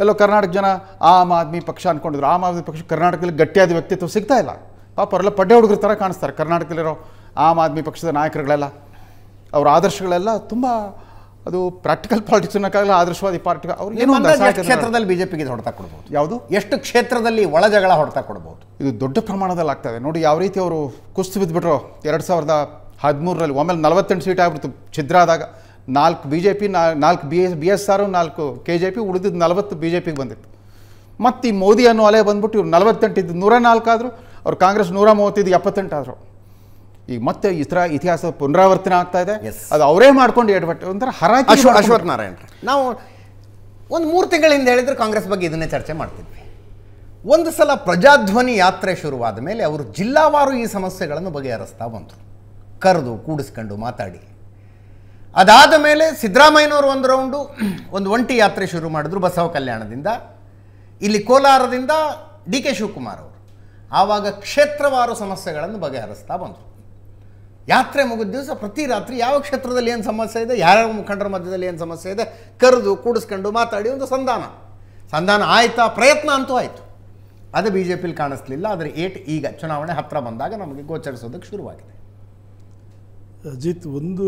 ಎಲ್ಲೋ ಕರ್ನಾಟಕ ಜನ ಆಮ್ ಆದ್ಮಿ ಪಕ್ಷ ಅಂದ್ಕೊಂಡಿದ್ರು ಆಮ್ ಆದ್ಮಿ ಪಕ್ಷ ಕರ್ನಾಟಕದಲ್ಲಿ ಗಟ್ಟಿಯಾದ ವ್ಯಕ್ತಿತ್ವ ಸಿಗ್ತಾ ಇಲ್ಲ ಪಾಪ ಅವರೆಲ್ಲ ಪಡ್ಡೆ ಹುಡುಗರ ಥರ ಕಾಣಿಸ್ತಾರೆ ಕರ್ನಾಟಕದಲ್ಲಿರೋ ಆಮ್ ಆದ್ಮಿ ಪಕ್ಷದ ನಾಯಕರುಗಳೆಲ್ಲ ಅವರ ಆದರ್ಶಗಳೆಲ್ಲ ತುಂಬ ಅದು ಪ್ರಾಕ್ಟಿಕಲ್ ಪಾಲಿಟಿಕ್ಸ್ ಅನ್ನೋಕ್ಕಾಗಲ್ಲ ಆದರ್ಶವಾದಿ ಪಾರ್ಟಿ ಅವ್ರು ಏನು ಕ್ಷೇತ್ರದಲ್ಲಿ ಪಿಗೆ ಹೊಡೆತ ಕೊಡ್ಬೋದು ಯಾವುದು ಎಷ್ಟು ಕ್ಷೇತ್ರದಲ್ಲಿ ಒಳ ಜಗಳ ಹೊಡೆತ ಕೊಡ್ಬೋದು ಇದು ದೊಡ್ಡ ಪ್ರಮಾಣದಲ್ಲಿ ಆಗ್ತದೆ ನೋಡಿ ಯಾವ ರೀತಿ ಅವರು ಕುಸ್ತು ಬಿದ್ದುಬಿಟ್ರು ಎರಡು ಸಾವಿರದ ಹದಿಮೂರರಲ್ಲಿ ಒಮ್ಮೆಲೆ ನಲವತ್ತೆಂಟು ಸೀಟ್ ಆಗಿಬಿಡ್ತು ಛಿದ್ರಾದಾಗ ಆದಾಗ ನಾಲ್ಕು ಬಿ ಜೆ ಪಿ ನಾಲ್ಕು ಬಿ ಎಸ್ ಬಿ ಎಸ್ ಆರು ನಾಲ್ಕು ಕೆ ಜೆ ಪಿ ಉಳಿದಿದ್ದು ನಲವತ್ತು ಬಿ ಜೆ ಪಿಗೆ ಬಂದಿತ್ತು ಮತ್ತು ಈ ಮೋದಿ ಅನ್ನೋ ಅಲೆ ಬಂದ್ಬಿಟ್ಟು ಇವ್ರು ನಲವತ್ತೆಂಟು ಇದ್ದು ನೂರ ನಾಲ್ಕಾದರು ಅವ್ರು ಕಾಂಗ್ರೆಸ್ ನೂರ ಮೂವತ್ತಿದ್ದು ಎಪ್ಪತ್ತೆಂಟಾದರು ಈಗ ಮತ್ತೆ ಈ ಥರ ಇತಿಹಾಸ ಪುನರಾವರ್ತನೆ ಆಗ್ತಾ ಇದೆ ಅದು ಅವರೇ ಮಾಡ್ಕೊಂಡು ಎಡ್ವಟ್ ಒಂಥರ ಹರ ಅಶ್ವಥ್ ನಾರಾಯಣ್ ನಾವು ಒಂದು ಮೂರು ತಿಂಗಳಿಂದ ಹೇಳಿದ್ರೆ ಕಾಂಗ್ರೆಸ್ ಬಗ್ಗೆ ಇದನ್ನೇ ಚರ್ಚೆ ಮಾಡ್ತಿದ್ವಿ ಒಂದು ಸಲ ಪ್ರಜಾಧ್ವನಿ ಯಾತ್ರೆ ಶುರುವಾದ ಮೇಲೆ ಅವರು ಜಿಲ್ಲಾವಾರು ಈ ಸಮಸ್ಯೆಗಳನ್ನು ಬಗೆಹರಿಸ್ತಾ ಬಂದರು ಕರೆದು ಕೂಡಿಸ್ಕೊಂಡು ಮಾತಾಡಿ ಅದಾದ ಮೇಲೆ ಸಿದ್ದರಾಮಯ್ಯನವರು ಒಂದು ರೌಂಡು ಒಂದು ಒಂಟಿ ಯಾತ್ರೆ ಶುರು ಮಾಡಿದ್ರು ಬಸವ ಕಲ್ಯಾಣದಿಂದ ಇಲ್ಲಿ ಕೋಲಾರದಿಂದ ಡಿ ಕೆ ಶಿವಕುಮಾರ್ ಅವರು ಆವಾಗ ಕ್ಷೇತ್ರವಾರು ಸಮಸ್ಯೆಗಳನ್ನು ಬಗೆಹರಿಸ್ತಾ ಬಂದರು ಯಾತ್ರೆ ಮುಗಿದ ದಿವಸ ಪ್ರತಿ ರಾತ್ರಿ ಯಾವ ಕ್ಷೇತ್ರದಲ್ಲಿ ಏನು ಸಮಸ್ಯೆ ಇದೆ ಯಾರ್ಯಾವ ಮುಖಂಡರ ಮಧ್ಯದಲ್ಲಿ ಏನು ಸಮಸ್ಯೆ ಇದೆ ಕರೆದು ಕೂಡಿಸ್ಕೊಂಡು ಮಾತಾಡಿ ಒಂದು ಸಂಧಾನ ಸಂಧಾನ ಆಯಿತಾ ಪ್ರಯತ್ನ ಅಂತೂ ಆಯಿತು ಅದು ಬಿ ಜೆ ಪಿಲಿ ಕಾಣಿಸ್ಲಿಲ್ಲ ಆದರೆ ಏಟ್ ಈಗ ಚುನಾವಣೆ ಹತ್ತಿರ ಬಂದಾಗ ನಮಗೆ ಗೋಚರಿಸೋದಕ್ಕೆ ಶುರುವಾಗಿದೆ ಅಜಿತ್ ಒಂದು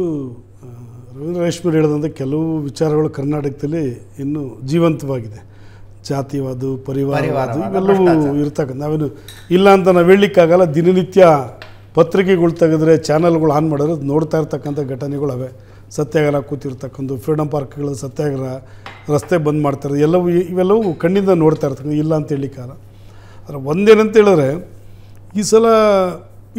ರವೀಂದ್ರ ರೇಶ್ಮರ್ ಹೇಳಿದಂಥ ಕೆಲವು ವಿಚಾರಗಳು ಕರ್ನಾಟಕದಲ್ಲಿ ಇನ್ನೂ ಜೀವಂತವಾಗಿದೆ ಜಾತಿವಾದ ಪರಿವಾರವಾದ ಇವೆಲ್ಲವೂ ಇರ್ತಕ್ಕಂಥ ನಾವೇನು ಇಲ್ಲ ಅಂತ ನಾವು ಹೇಳಲಿಕ್ಕಾಗಲ್ಲ ದಿನನಿತ್ಯ ಪತ್ರಿಕೆಗಳು ತೆಗೆದ್ರೆ ಚಾನಲ್ಗಳು ಆನ್ ಮಾಡಿದ್ರೆ ನೋಡ್ತಾ ಇರ್ತಕ್ಕಂಥ ಅವೆ ಸತ್ಯಾಗ್ರಹ ಕೂತಿರ್ತಕ್ಕಂಥ ಫ್ರೀಡಮ್ ಪಾರ್ಕ್ಗಳ ಸತ್ಯಾಗ್ರಹ ರಸ್ತೆ ಬಂದ್ ಮಾಡ್ತಾರೆ ಎಲ್ಲವೂ ಇವೆಲ್ಲವೂ ಕಣ್ಣಿಂದ ನೋಡ್ತಾ ಇರ್ತಕ್ಕಂಥ ಇಲ್ಲ ಅಂತ ಹೇಳಲಿಕ್ಕಾಗಲ್ಲ ಆದರೆ ಒಂದೇನಂತ ಹೇಳಿದ್ರೆ ಈ ಸಲ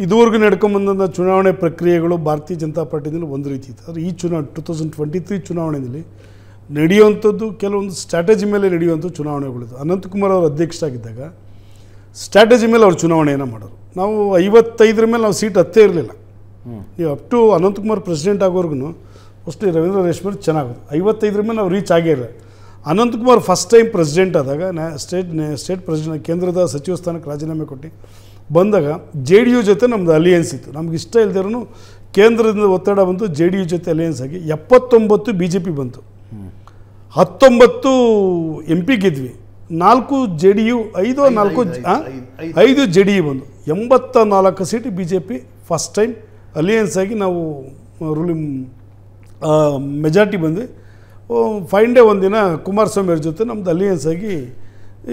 ಇದುವರೆಗೂ ನಡ್ಕೊಂಬಂದಂಥ ಚುನಾವಣೆ ಪ್ರಕ್ರಿಯೆಗಳು ಭಾರತೀಯ ಜನತಾ ಪಾರ್ಟಿನಲ್ಲಿ ಒಂದು ರೀತಿ ಇತ್ತು ಆದರೆ ಈ ಚುನಾವಣೆ ಟು ತೌಸಂಡ್ ಟ್ವೆಂಟಿ ತ್ರೀ ಚುನಾವಣೆಯಲ್ಲಿ ನಡೆಯುವಂಥದ್ದು ಕೆಲವೊಂದು ಸ್ಟ್ರಾಟಜಿ ಮೇಲೆ ನಡೆಯುವಂಥ ಚುನಾವಣೆಗಳಿದ್ದು ಅನಂತಕುಮಾರ್ ಅವರು ಆಗಿದ್ದಾಗ ಸ್ಟ್ರಾಟಜಿ ಮೇಲೆ ಅವರು ಚುನಾವಣೆಯನ್ನು ಮಾಡೋರು ನಾವು ಐವತ್ತೈದರ ಮೇಲೆ ನಾವು ಸೀಟ್ ಹತ್ತೇ ಇರಲಿಲ್ಲ ನೀವು ಅಪ್ ಟು ಅನಂತಕುಮಾರ್ ಪ್ರೆಸಿಡೆಂಟ್ ಆಗೋರ್ಗು ಅಷ್ಟೇ ರವೀಂದ್ರ ರೇಶ್ಮರ್ ಚೆನ್ನಾಗೋದು ಐವತ್ತೈದರ ಮೇಲೆ ನಾವು ರೀಚ್ ಆಗೇ ಆಗಿರಲಿಲ್ಲ ಅನಂತಕುಮಾರ್ ಫಸ್ಟ್ ಟೈಮ್ ಪ್ರೆಸಿಡೆಂಟ್ ಆದಾಗ ನಾ ಸ್ಟೇಟ್ ಸ್ಟೇಟ್ ಪ್ರೆಸಿಡೆಂಟ್ ಕೇಂದ್ರದ ಸಚಿವ ಸ್ಥಾನಕ್ಕೆ ರಾಜೀನಾಮೆ ಕೊಟ್ಟು ಬಂದಾಗ ಜೆ ಡಿ ಯು ಜೊತೆ ನಮ್ಮದು ಅಲಿಯನ್ಸ್ ಇತ್ತು ನಮ್ಗೆ ಇಷ್ಟ ಇಲ್ದಿರೂ ಕೇಂದ್ರದಿಂದ ಒತ್ತಡ ಬಂತು ಜೆ ಡಿ ಯು ಜೊತೆ ಅಲಿಯನ್ಸ್ ಆಗಿ ಎಪ್ಪತ್ತೊಂಬತ್ತು ಬಿ ಜೆ ಪಿ ಬಂತು ಹತ್ತೊಂಬತ್ತು ಎಂ ಪಿ ಗೆದ್ವಿ ನಾಲ್ಕು ಜೆ ಡಿ ಯು ಐದು ನಾಲ್ಕು ಐದು ಜೆ ಡಿ ಯು ಬಂದು ಎಂಬತ್ತ ನಾಲ್ಕು seat B J P first time alliance ಆಗಿ ನಾವು ರೂಲಿಂಗ್ ಮೆಜಾರಿಟಿ ಬಂದ್ವಿ ಫೈನ್ ಡೇ ಒಂದಿನ ಕುಮಾರಸ್ವಾಮಿ ಜೊತೆ ನಮ್ಮದು ಅಲಿಯನ್ಸ್ ಆಗಿ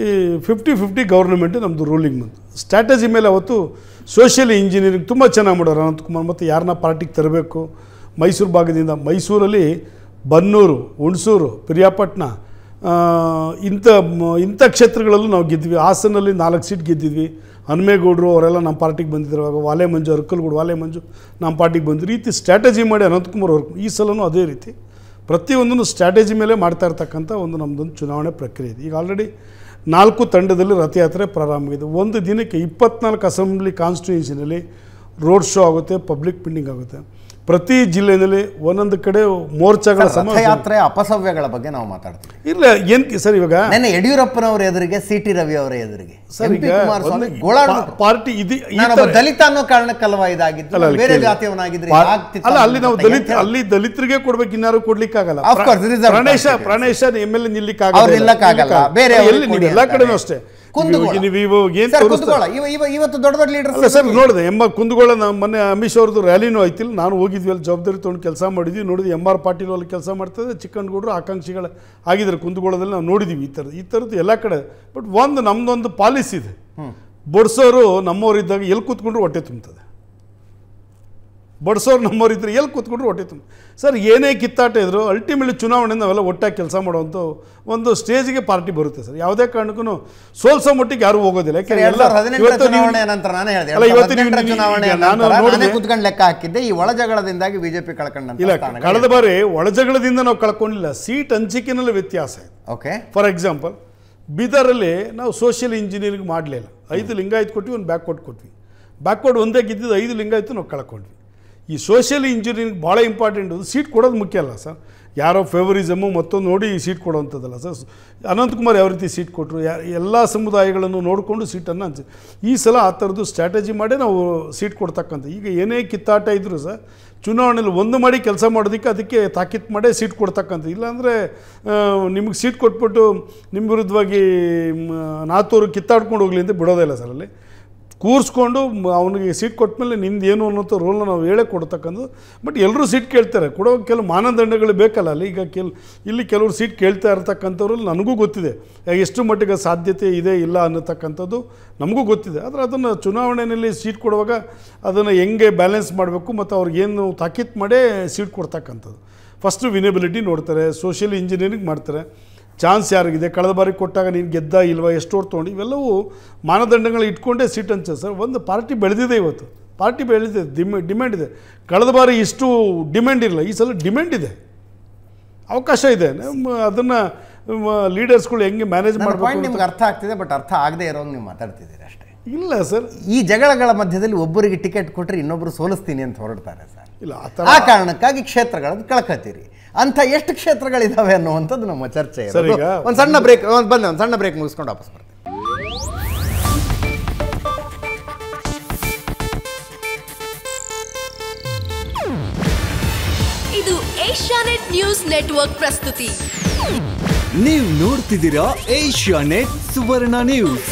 ಈ ಫಿಫ್ಟಿ ಫಿಫ್ಟಿ ಗೌರ್ನಮೆಂಟ್ ನಮ್ಮದು ರೂಲಿಂಗ್ ಬಂತು ಸ್ಟ್ರಾಟಜಿ ಮೇಲೆ ಅವತ್ತು ಸೋಷಿಯಲ್ ಇಂಜಿನಿಯರಿಂಗ್ ತುಂಬ ಚೆನ್ನಾಗಿ ಮಾಡೋರು ಅನಂತಕುಮಾರ್ ಮತ್ತು ಯಾರನ್ನ ಪಾರ್ಟಿಗೆ ತರಬೇಕು ಮೈಸೂರು ಭಾಗದಿಂದ ಮೈಸೂರಲ್ಲಿ ಬನ್ನೂರು ಹುಣಸೂರು ಪಿರಿಯಾಪಟ್ಟಣ ಇಂಥ ಇಂಥ ಕ್ಷೇತ್ರಗಳಲ್ಲೂ ನಾವು ಗೆದ್ವಿ ಹಾಸನಲ್ಲಿ ನಾಲ್ಕು ಸೀಟ್ ಗೆದ್ದಿದ್ವಿ ಹನುಮೇಗೌಡರು ಅವರೆಲ್ಲ ನಮ್ಮ ಪಾರ್ಟಿಗೆ ಬಂದಿದ್ರು ವಾಲೆ ಮಂಜು ಅರ್ಕಲ್ಗೂಡು ವಾಲೆ ಮಂಜು ನಮ್ಮ ಪಾರ್ಟಿಗೆ ಬಂದ ರೀತಿ ಸ್ಟ್ರಾಟಜಿ ಮಾಡಿ ಅನಂತಕುಮಾರ್ ವರ್ಕ್ ಈ ಸಲನೂ ಅದೇ ರೀತಿ ಪ್ರತಿಯೊಂದನ್ನು ಸ್ಟ್ರಾಟಜಿ ಮೇಲೆ ಮಾಡ್ತಾ ಇರ್ತಕ್ಕಂಥ ಒಂದು ನಮ್ಮದೊಂದು ಚುನಾವಣೆ ಪ್ರಕ್ರಿಯೆ ಇದೆ ಈಗ ಆಲ್ರೆಡಿ ನಾಲ್ಕು ತಂಡದಲ್ಲಿ ರಥಯಾತ್ರೆ ಪ್ರಾರಂಭವಿದೆ ಒಂದು ದಿನಕ್ಕೆ ಇಪ್ಪತ್ನಾಲ್ಕು ಅಸೆಂಬ್ಲಿ ಕಾನ್ಸ್ಟಿಟ್ಯೂನ್ಸಿನಲ್ಲಿ ರೋಡ್ ಶೋ ಆಗುತ್ತೆ ಪಬ್ಲಿಕ್ ಪಿಂಡಿಂಗ್ ಆಗುತ್ತೆ ಪ್ರತಿ ಜಿಲ್ಲೆಯಲ್ಲಿ ಒಂದೊಂದು ಕಡೆ ಮೋರ್ಚಾಗಳ ಸಮಯಾತ್ರೆ ಅಪಸವ್ಯಗಳ ಬಗ್ಗೆ ನಾವು ಮಾತಾಡ್ತೀವಿ ಇಲ್ಲ ಏನ್ ಸರ್ ಇವಾಗ ನೆನ್ನೆ ಯಡಿಯೂರಪ್ಪನವ್ರ ಎದುರಿಗೆ ಸಿ ಟಿ ರವಿ ಅವರ ಎದುರಿಗೆ ಪಾರ್ಟಿ ಇದು ದಲಿತ ಅನ್ನೋ ಕಾರಣಕ್ಕಲ್ವ ಇದಾಗಿತ್ತು ಬೇರೆ ಜಾತಿಯವನಾಗಿದ್ರೆ ಅಲ್ಲ ಅಲ್ಲಿ ನಾವು ದಲಿತ ಅಲ್ಲಿ ದಲಿತರಿಗೆ ಕೊಡ್ಬೇಕು ಇನ್ನಾರು ಕೊಡ್ಲಿಕ್ಕೆ ಆಗಲ್ಲ Pranesha Pranesha M L A ಆಗಲ್ಲ ಬೇರೆ ಎಲ್ಲ ಕಡೆನೂ ಅಷ್ಟೇ ಇವತ್ತು ದೊಡ್ಡ ದೊಡ್ಡ ಲೀಡರ್ ಸರ್ ನೋಡಿದೆ ಎಮ್ ಕುಂದಗೋಳ ನಮ್ಮ ಮೊನ್ನೆ ಅಮಿತ್ ಅವ್ರದ್ದು ರ್ಯಾಲಿನೂ ಐತಿಲ್ಲ ನಾನು ಹೋಗಿದ್ವಿ ಅಲ್ಲಿ ಜವಾಬ್ದಾರಿ ತೊಗೊಂಡು ಕೆಲಸ ಮಾಡಿದ್ವಿ ನೋಡಿದ್ವಿ ಎಮ್ ಆರ್ ಪಾಟೀಲ್ ಅಲ್ಲಿ ಕೆಲಸ ಮಾಡ್ತದೆ ಚಿಕ್ಕನಗೌಡರು ಆಕಾಂಕ್ಷಿಗಳ ಆಗಿದ್ರು ಕುಂದಗೋಳದಲ್ಲಿ ನಾವು ನೋಡಿದೀವಿ ಈ ಥರದ್ದು ಈ ಥರದ್ದು ಎಲ್ಲ ಕಡೆ ಬಟ್ ಒಂದು ನಮ್ದೊಂದು ಪಾಲಿಸಿ ಇದೆ ಬಡಿಸೋರು ನಮ್ಮವರಿದ್ದಾಗ ಎಲ್ಲಿ ಕೂತ್ಕೊಂಡ್ರು ಹೊಟ್ಟೆ ತುಂಬುತ್ತದೆ ಬಡಿಸೋರು ನಮ್ಮವ್ರು ಇದ್ರೆ ಎಲ್ಲಿ ಕೂತ್ಕೊಂಡ್ರು ಹೊಟ್ಟೆ ತುಂಬ ಸರ್ ಏನೇ ಕಿತ್ತಾಟ ಇದ್ರು ಅಲ್ಟಿಮೇಟ್ಲಿ ಚುನಾವಣೆಯಿಂದ ಅವೆಲ್ಲ ಒಟ್ಟಾಗಿ ಕೆಲಸ ಮಾಡುವಂಥ ಒಂದು ಸ್ಟೇಜ್ಗೆ ಪಾರ್ಟಿ ಬರುತ್ತೆ ಸರ್ ಯಾವುದೇ ಕಾರಣಕ್ಕೂ ಸೋಲ್ಸೋ ಮಟ್ಟಿಗೆ ಯಾರು ಹೋಗೋದಿಲ್ಲ ನಾನು ಲೆಕ್ಕ ಹಾಕಿದ್ದೆ ಈ ಒಳಜಗಳದಿಂದಾಗಿ ಬಿಜೆಪಿ ಕಳ್ಕೊಂಡ ಇಲ್ಲ ಕಳೆದ ಬಾರಿ ಒಳಜಗಳದಿಂದ ನಾವು ಕಳ್ಕೊಂಡಿಲ್ಲ ಸೀಟ್ ಹಂಚಿಕೆನಲ್ಲಿ ವ್ಯತ್ಯಾಸ ಇದೆ ಓಕೆ ಫಾರ್ ಎಕ್ಸಾಂಪಲ್ ಬೀದರಲ್ಲಿ ನಾವು ಸೋಷಿಯಲ್ ಇಂಜಿನಿಯರಿಂಗ್ ಮಾಡಲಿಲ್ಲ ಐದು ಲಿಂಗಾಯ್ತು ಕೊಟ್ವಿ ಒಂದು ಬ್ಯಾಕ್ವರ್ಡ್ ಕೊಟ್ವಿ ಬ್ಯಾಕ್ವರ್ಡ್ ಒಂದೇ ಗೆದ್ದಿದ್ದು ಐದು ಲಿಂಗಾಯಿತು ನಾವು ಕಳ್ಕೊಂಡ್ವಿ ಈ ಸೋಷಿಯಲ್ ಇಂಜಿನಿಯರಿಂಗ್ ಭಾಳ ಇಂಪಾರ್ಟೆಂಟ್ ಸೀಟ್ ಕೊಡೋದು ಮುಖ್ಯ ಅಲ್ಲ ಸರ್ ಯಾರೋ ಫೇವರಿಸಮು ಮತ್ತೊಂದು ನೋಡಿ ಈ ಸೀಟ್ ಕೊಡೋವಂಥದ್ದಲ್ಲ ಸರ್ ಅನಂತಕುಮಾರ್ ಯಾವ ರೀತಿ ಸೀಟ್ ಕೊಟ್ಟರು ಯಾ ಎಲ್ಲ ಸಮುದಾಯಗಳನ್ನು ನೋಡಿಕೊಂಡು ಸೀಟನ್ನು ಹಂಚಿ ಈ ಸಲ ಆ ಥರದ್ದು ಸ್ಟ್ರಾಟಜಿ ಮಾಡಿ ನಾವು ಸೀಟ್ ಕೊಡ್ತಕ್ಕಂಥ ಈಗ ಏನೇ ಕಿತ್ತಾಟ ಇದ್ದರೂ ಸರ್ ಚುನಾವಣೆಯಲ್ಲಿ ಒಂದು ಮಾಡಿ ಕೆಲಸ ಮಾಡೋದಕ್ಕೆ ಅದಕ್ಕೆ ತಾಕೀತು ಮಾಡೇ ಸೀಟ್ ಕೊಡ್ತಕ್ಕಂಥ ಇಲ್ಲಾಂದರೆ ನಿಮಗೆ ಸೀಟ್ ಕೊಟ್ಬಿಟ್ಟು ನಿಮ್ಮ ವಿರುದ್ಧವಾಗಿ ನಾತೂರು ಕಿತ್ತಾಡ್ಕೊಂಡು ಹೋಗಲಿ ಅಂತ ಬಿಡೋದೇ ಇಲ್ಲ ಸರ್ ಅಲ್ಲಿ ಕೂರಿಸ್ಕೊಂಡು ಅವನಿಗೆ ಸೀಟ್ ಕೊಟ್ಟ ಮೇಲೆ ನಿಂದು ಏನು ಅನ್ನೋಂಥ ರೋಲ್ನ ನಾವು ಹೇಳೇ ಕೊಡ್ತಕ್ಕಂಥದ್ದು ಬಟ್ ಎಲ್ಲರೂ ಸೀಟ್ ಕೇಳ್ತಾರೆ ಕೊಡೋ ಕೆಲವು ಮಾನದಂಡಗಳು ಬೇಕಲ್ಲ ಅಲ್ಲಿ ಈಗ ಕೆಲ್ ಇಲ್ಲಿ ಕೆಲವರು ಸೀಟ್ ಕೇಳ್ತಾ ಇರ್ತಕ್ಕಂಥವ್ರು ನನಗೂ ಗೊತ್ತಿದೆ ಎಷ್ಟು ಮಟ್ಟಿಗೆ ಸಾಧ್ಯತೆ ಇದೆ ಇಲ್ಲ ಅನ್ನತಕ್ಕಂಥದ್ದು ನಮಗೂ ಗೊತ್ತಿದೆ ಆದರೆ ಅದನ್ನು ಚುನಾವಣೆಯಲ್ಲಿ ಸೀಟ್ ಕೊಡುವಾಗ ಅದನ್ನು ಹೆಂಗೆ ಬ್ಯಾಲೆನ್ಸ್ ಮಾಡಬೇಕು ಮತ್ತು ಅವ್ರಿಗೇನು ತಾಕೀತು ಮಾಡೇ ಸೀಟ್ ಕೊಡ್ತಕ್ಕಂಥದ್ದು ಫಸ್ಟು ವಿನೆಬಿಲಿಟಿ ನೋಡ್ತಾರೆ ಸೋಷಿಯಲ್ ಇಂಜಿನಿಯರಿಂಗ್ ಮಾಡ್ತಾರೆ ಚಾನ್ಸ್ ಯಾರಿಗಿದೆ ಕಳೆದ ಬಾರಿ ಕೊಟ್ಟಾಗ ನೀನು ಗೆದ್ದ ಇಲ್ವಾ ಎಷ್ಟು ಹೊರ್ ತೊಗೊಂಡು ಇವೆಲ್ಲವೂ ಮಾನದಂಡಗಳು ಇಟ್ಕೊಂಡೇ ಸೀಟ್ ಹಂಚ ಸರ್ ಒಂದು ಪಾರ್ಟಿ ಬೆಳೆದಿದೆ ಇವತ್ತು ಪಾರ್ಟಿ ಬೆಳೆದಿದೆ ಡಿಮ್ ಡಿಮ್ಯಾಂಡ್ ಇದೆ ಕಳೆದ ಬಾರಿ ಇಷ್ಟು ಡಿಮ್ಯಾಂಡ್ ಇಲ್ಲ ಈ ಸಲ ಡಿಮ್ಯಾಂಡ್ ಇದೆ ಅವಕಾಶ ಇದೆ ಅದನ್ನು ಲೀಡರ್ಸ್ಗಳು ಹೆಂಗೆ ಮ್ಯಾನೇಜ್ ಮಾಡಬೇಕು ನಿಮ್ಗೆ ಅರ್ಥ ಆಗ್ತಿದೆ ಬಟ್ ಅರ್ಥ ಆಗದೆ ಇರೋ ನೀವು ಮಾತಾಡ್ತಿದ್ದೀರಿ ಅಷ್ಟೇ ಇಲ್ಲ ಸರ್ ಈ ಜಗಳಗಳ ಮಧ್ಯದಲ್ಲಿ ಒಬ್ಬರಿಗೆ ಟಿಕೆಟ್ ಕೊಟ್ಟರೆ ಇನ್ನೊಬ್ಬರು ಸೋಲಿಸ್ತೀನಿ ಅಂತ ಹೊರಡ್ತಾರೆ ಸರ್ ಇಲ್ಲ ಆ ಕಾರಣಕ್ಕಾಗಿ ಕ್ಷೇತ್ರಗಳನ್ನು ಕಳ್ಕೊತೀರಿ ಅಂತ ಎಷ್ಟು ಕ್ಷೇತ್ರಗಳಿದಾವೆ ಅನ್ನುವಂಥದ್ದು ನಮ್ಮ ಚರ್ಚೆ ಒಂದು ಸಣ್ಣ ಬ್ರೇಕ್ ಒಂದು ಬಂದೆ ಒಂದು ಸಣ್ಣ ಬ್ರೇಕ್ ಮುಗಿಸ್ಕೊಂಡು ವಾಪಸ್ ಬರ್ತೀವಿ ಇದು ಏಷ್ಯಾನೆಟ್ ನ್ಯೂಸ್ ನೆಟ್ವರ್ಕ್ ಪ್ರಸ್ತುತಿ ನೀವು ನೋಡ್ತಿದ್ದೀರಾ ನೆಟ್ ಸುವರ್ಣ ನ್ಯೂಸ್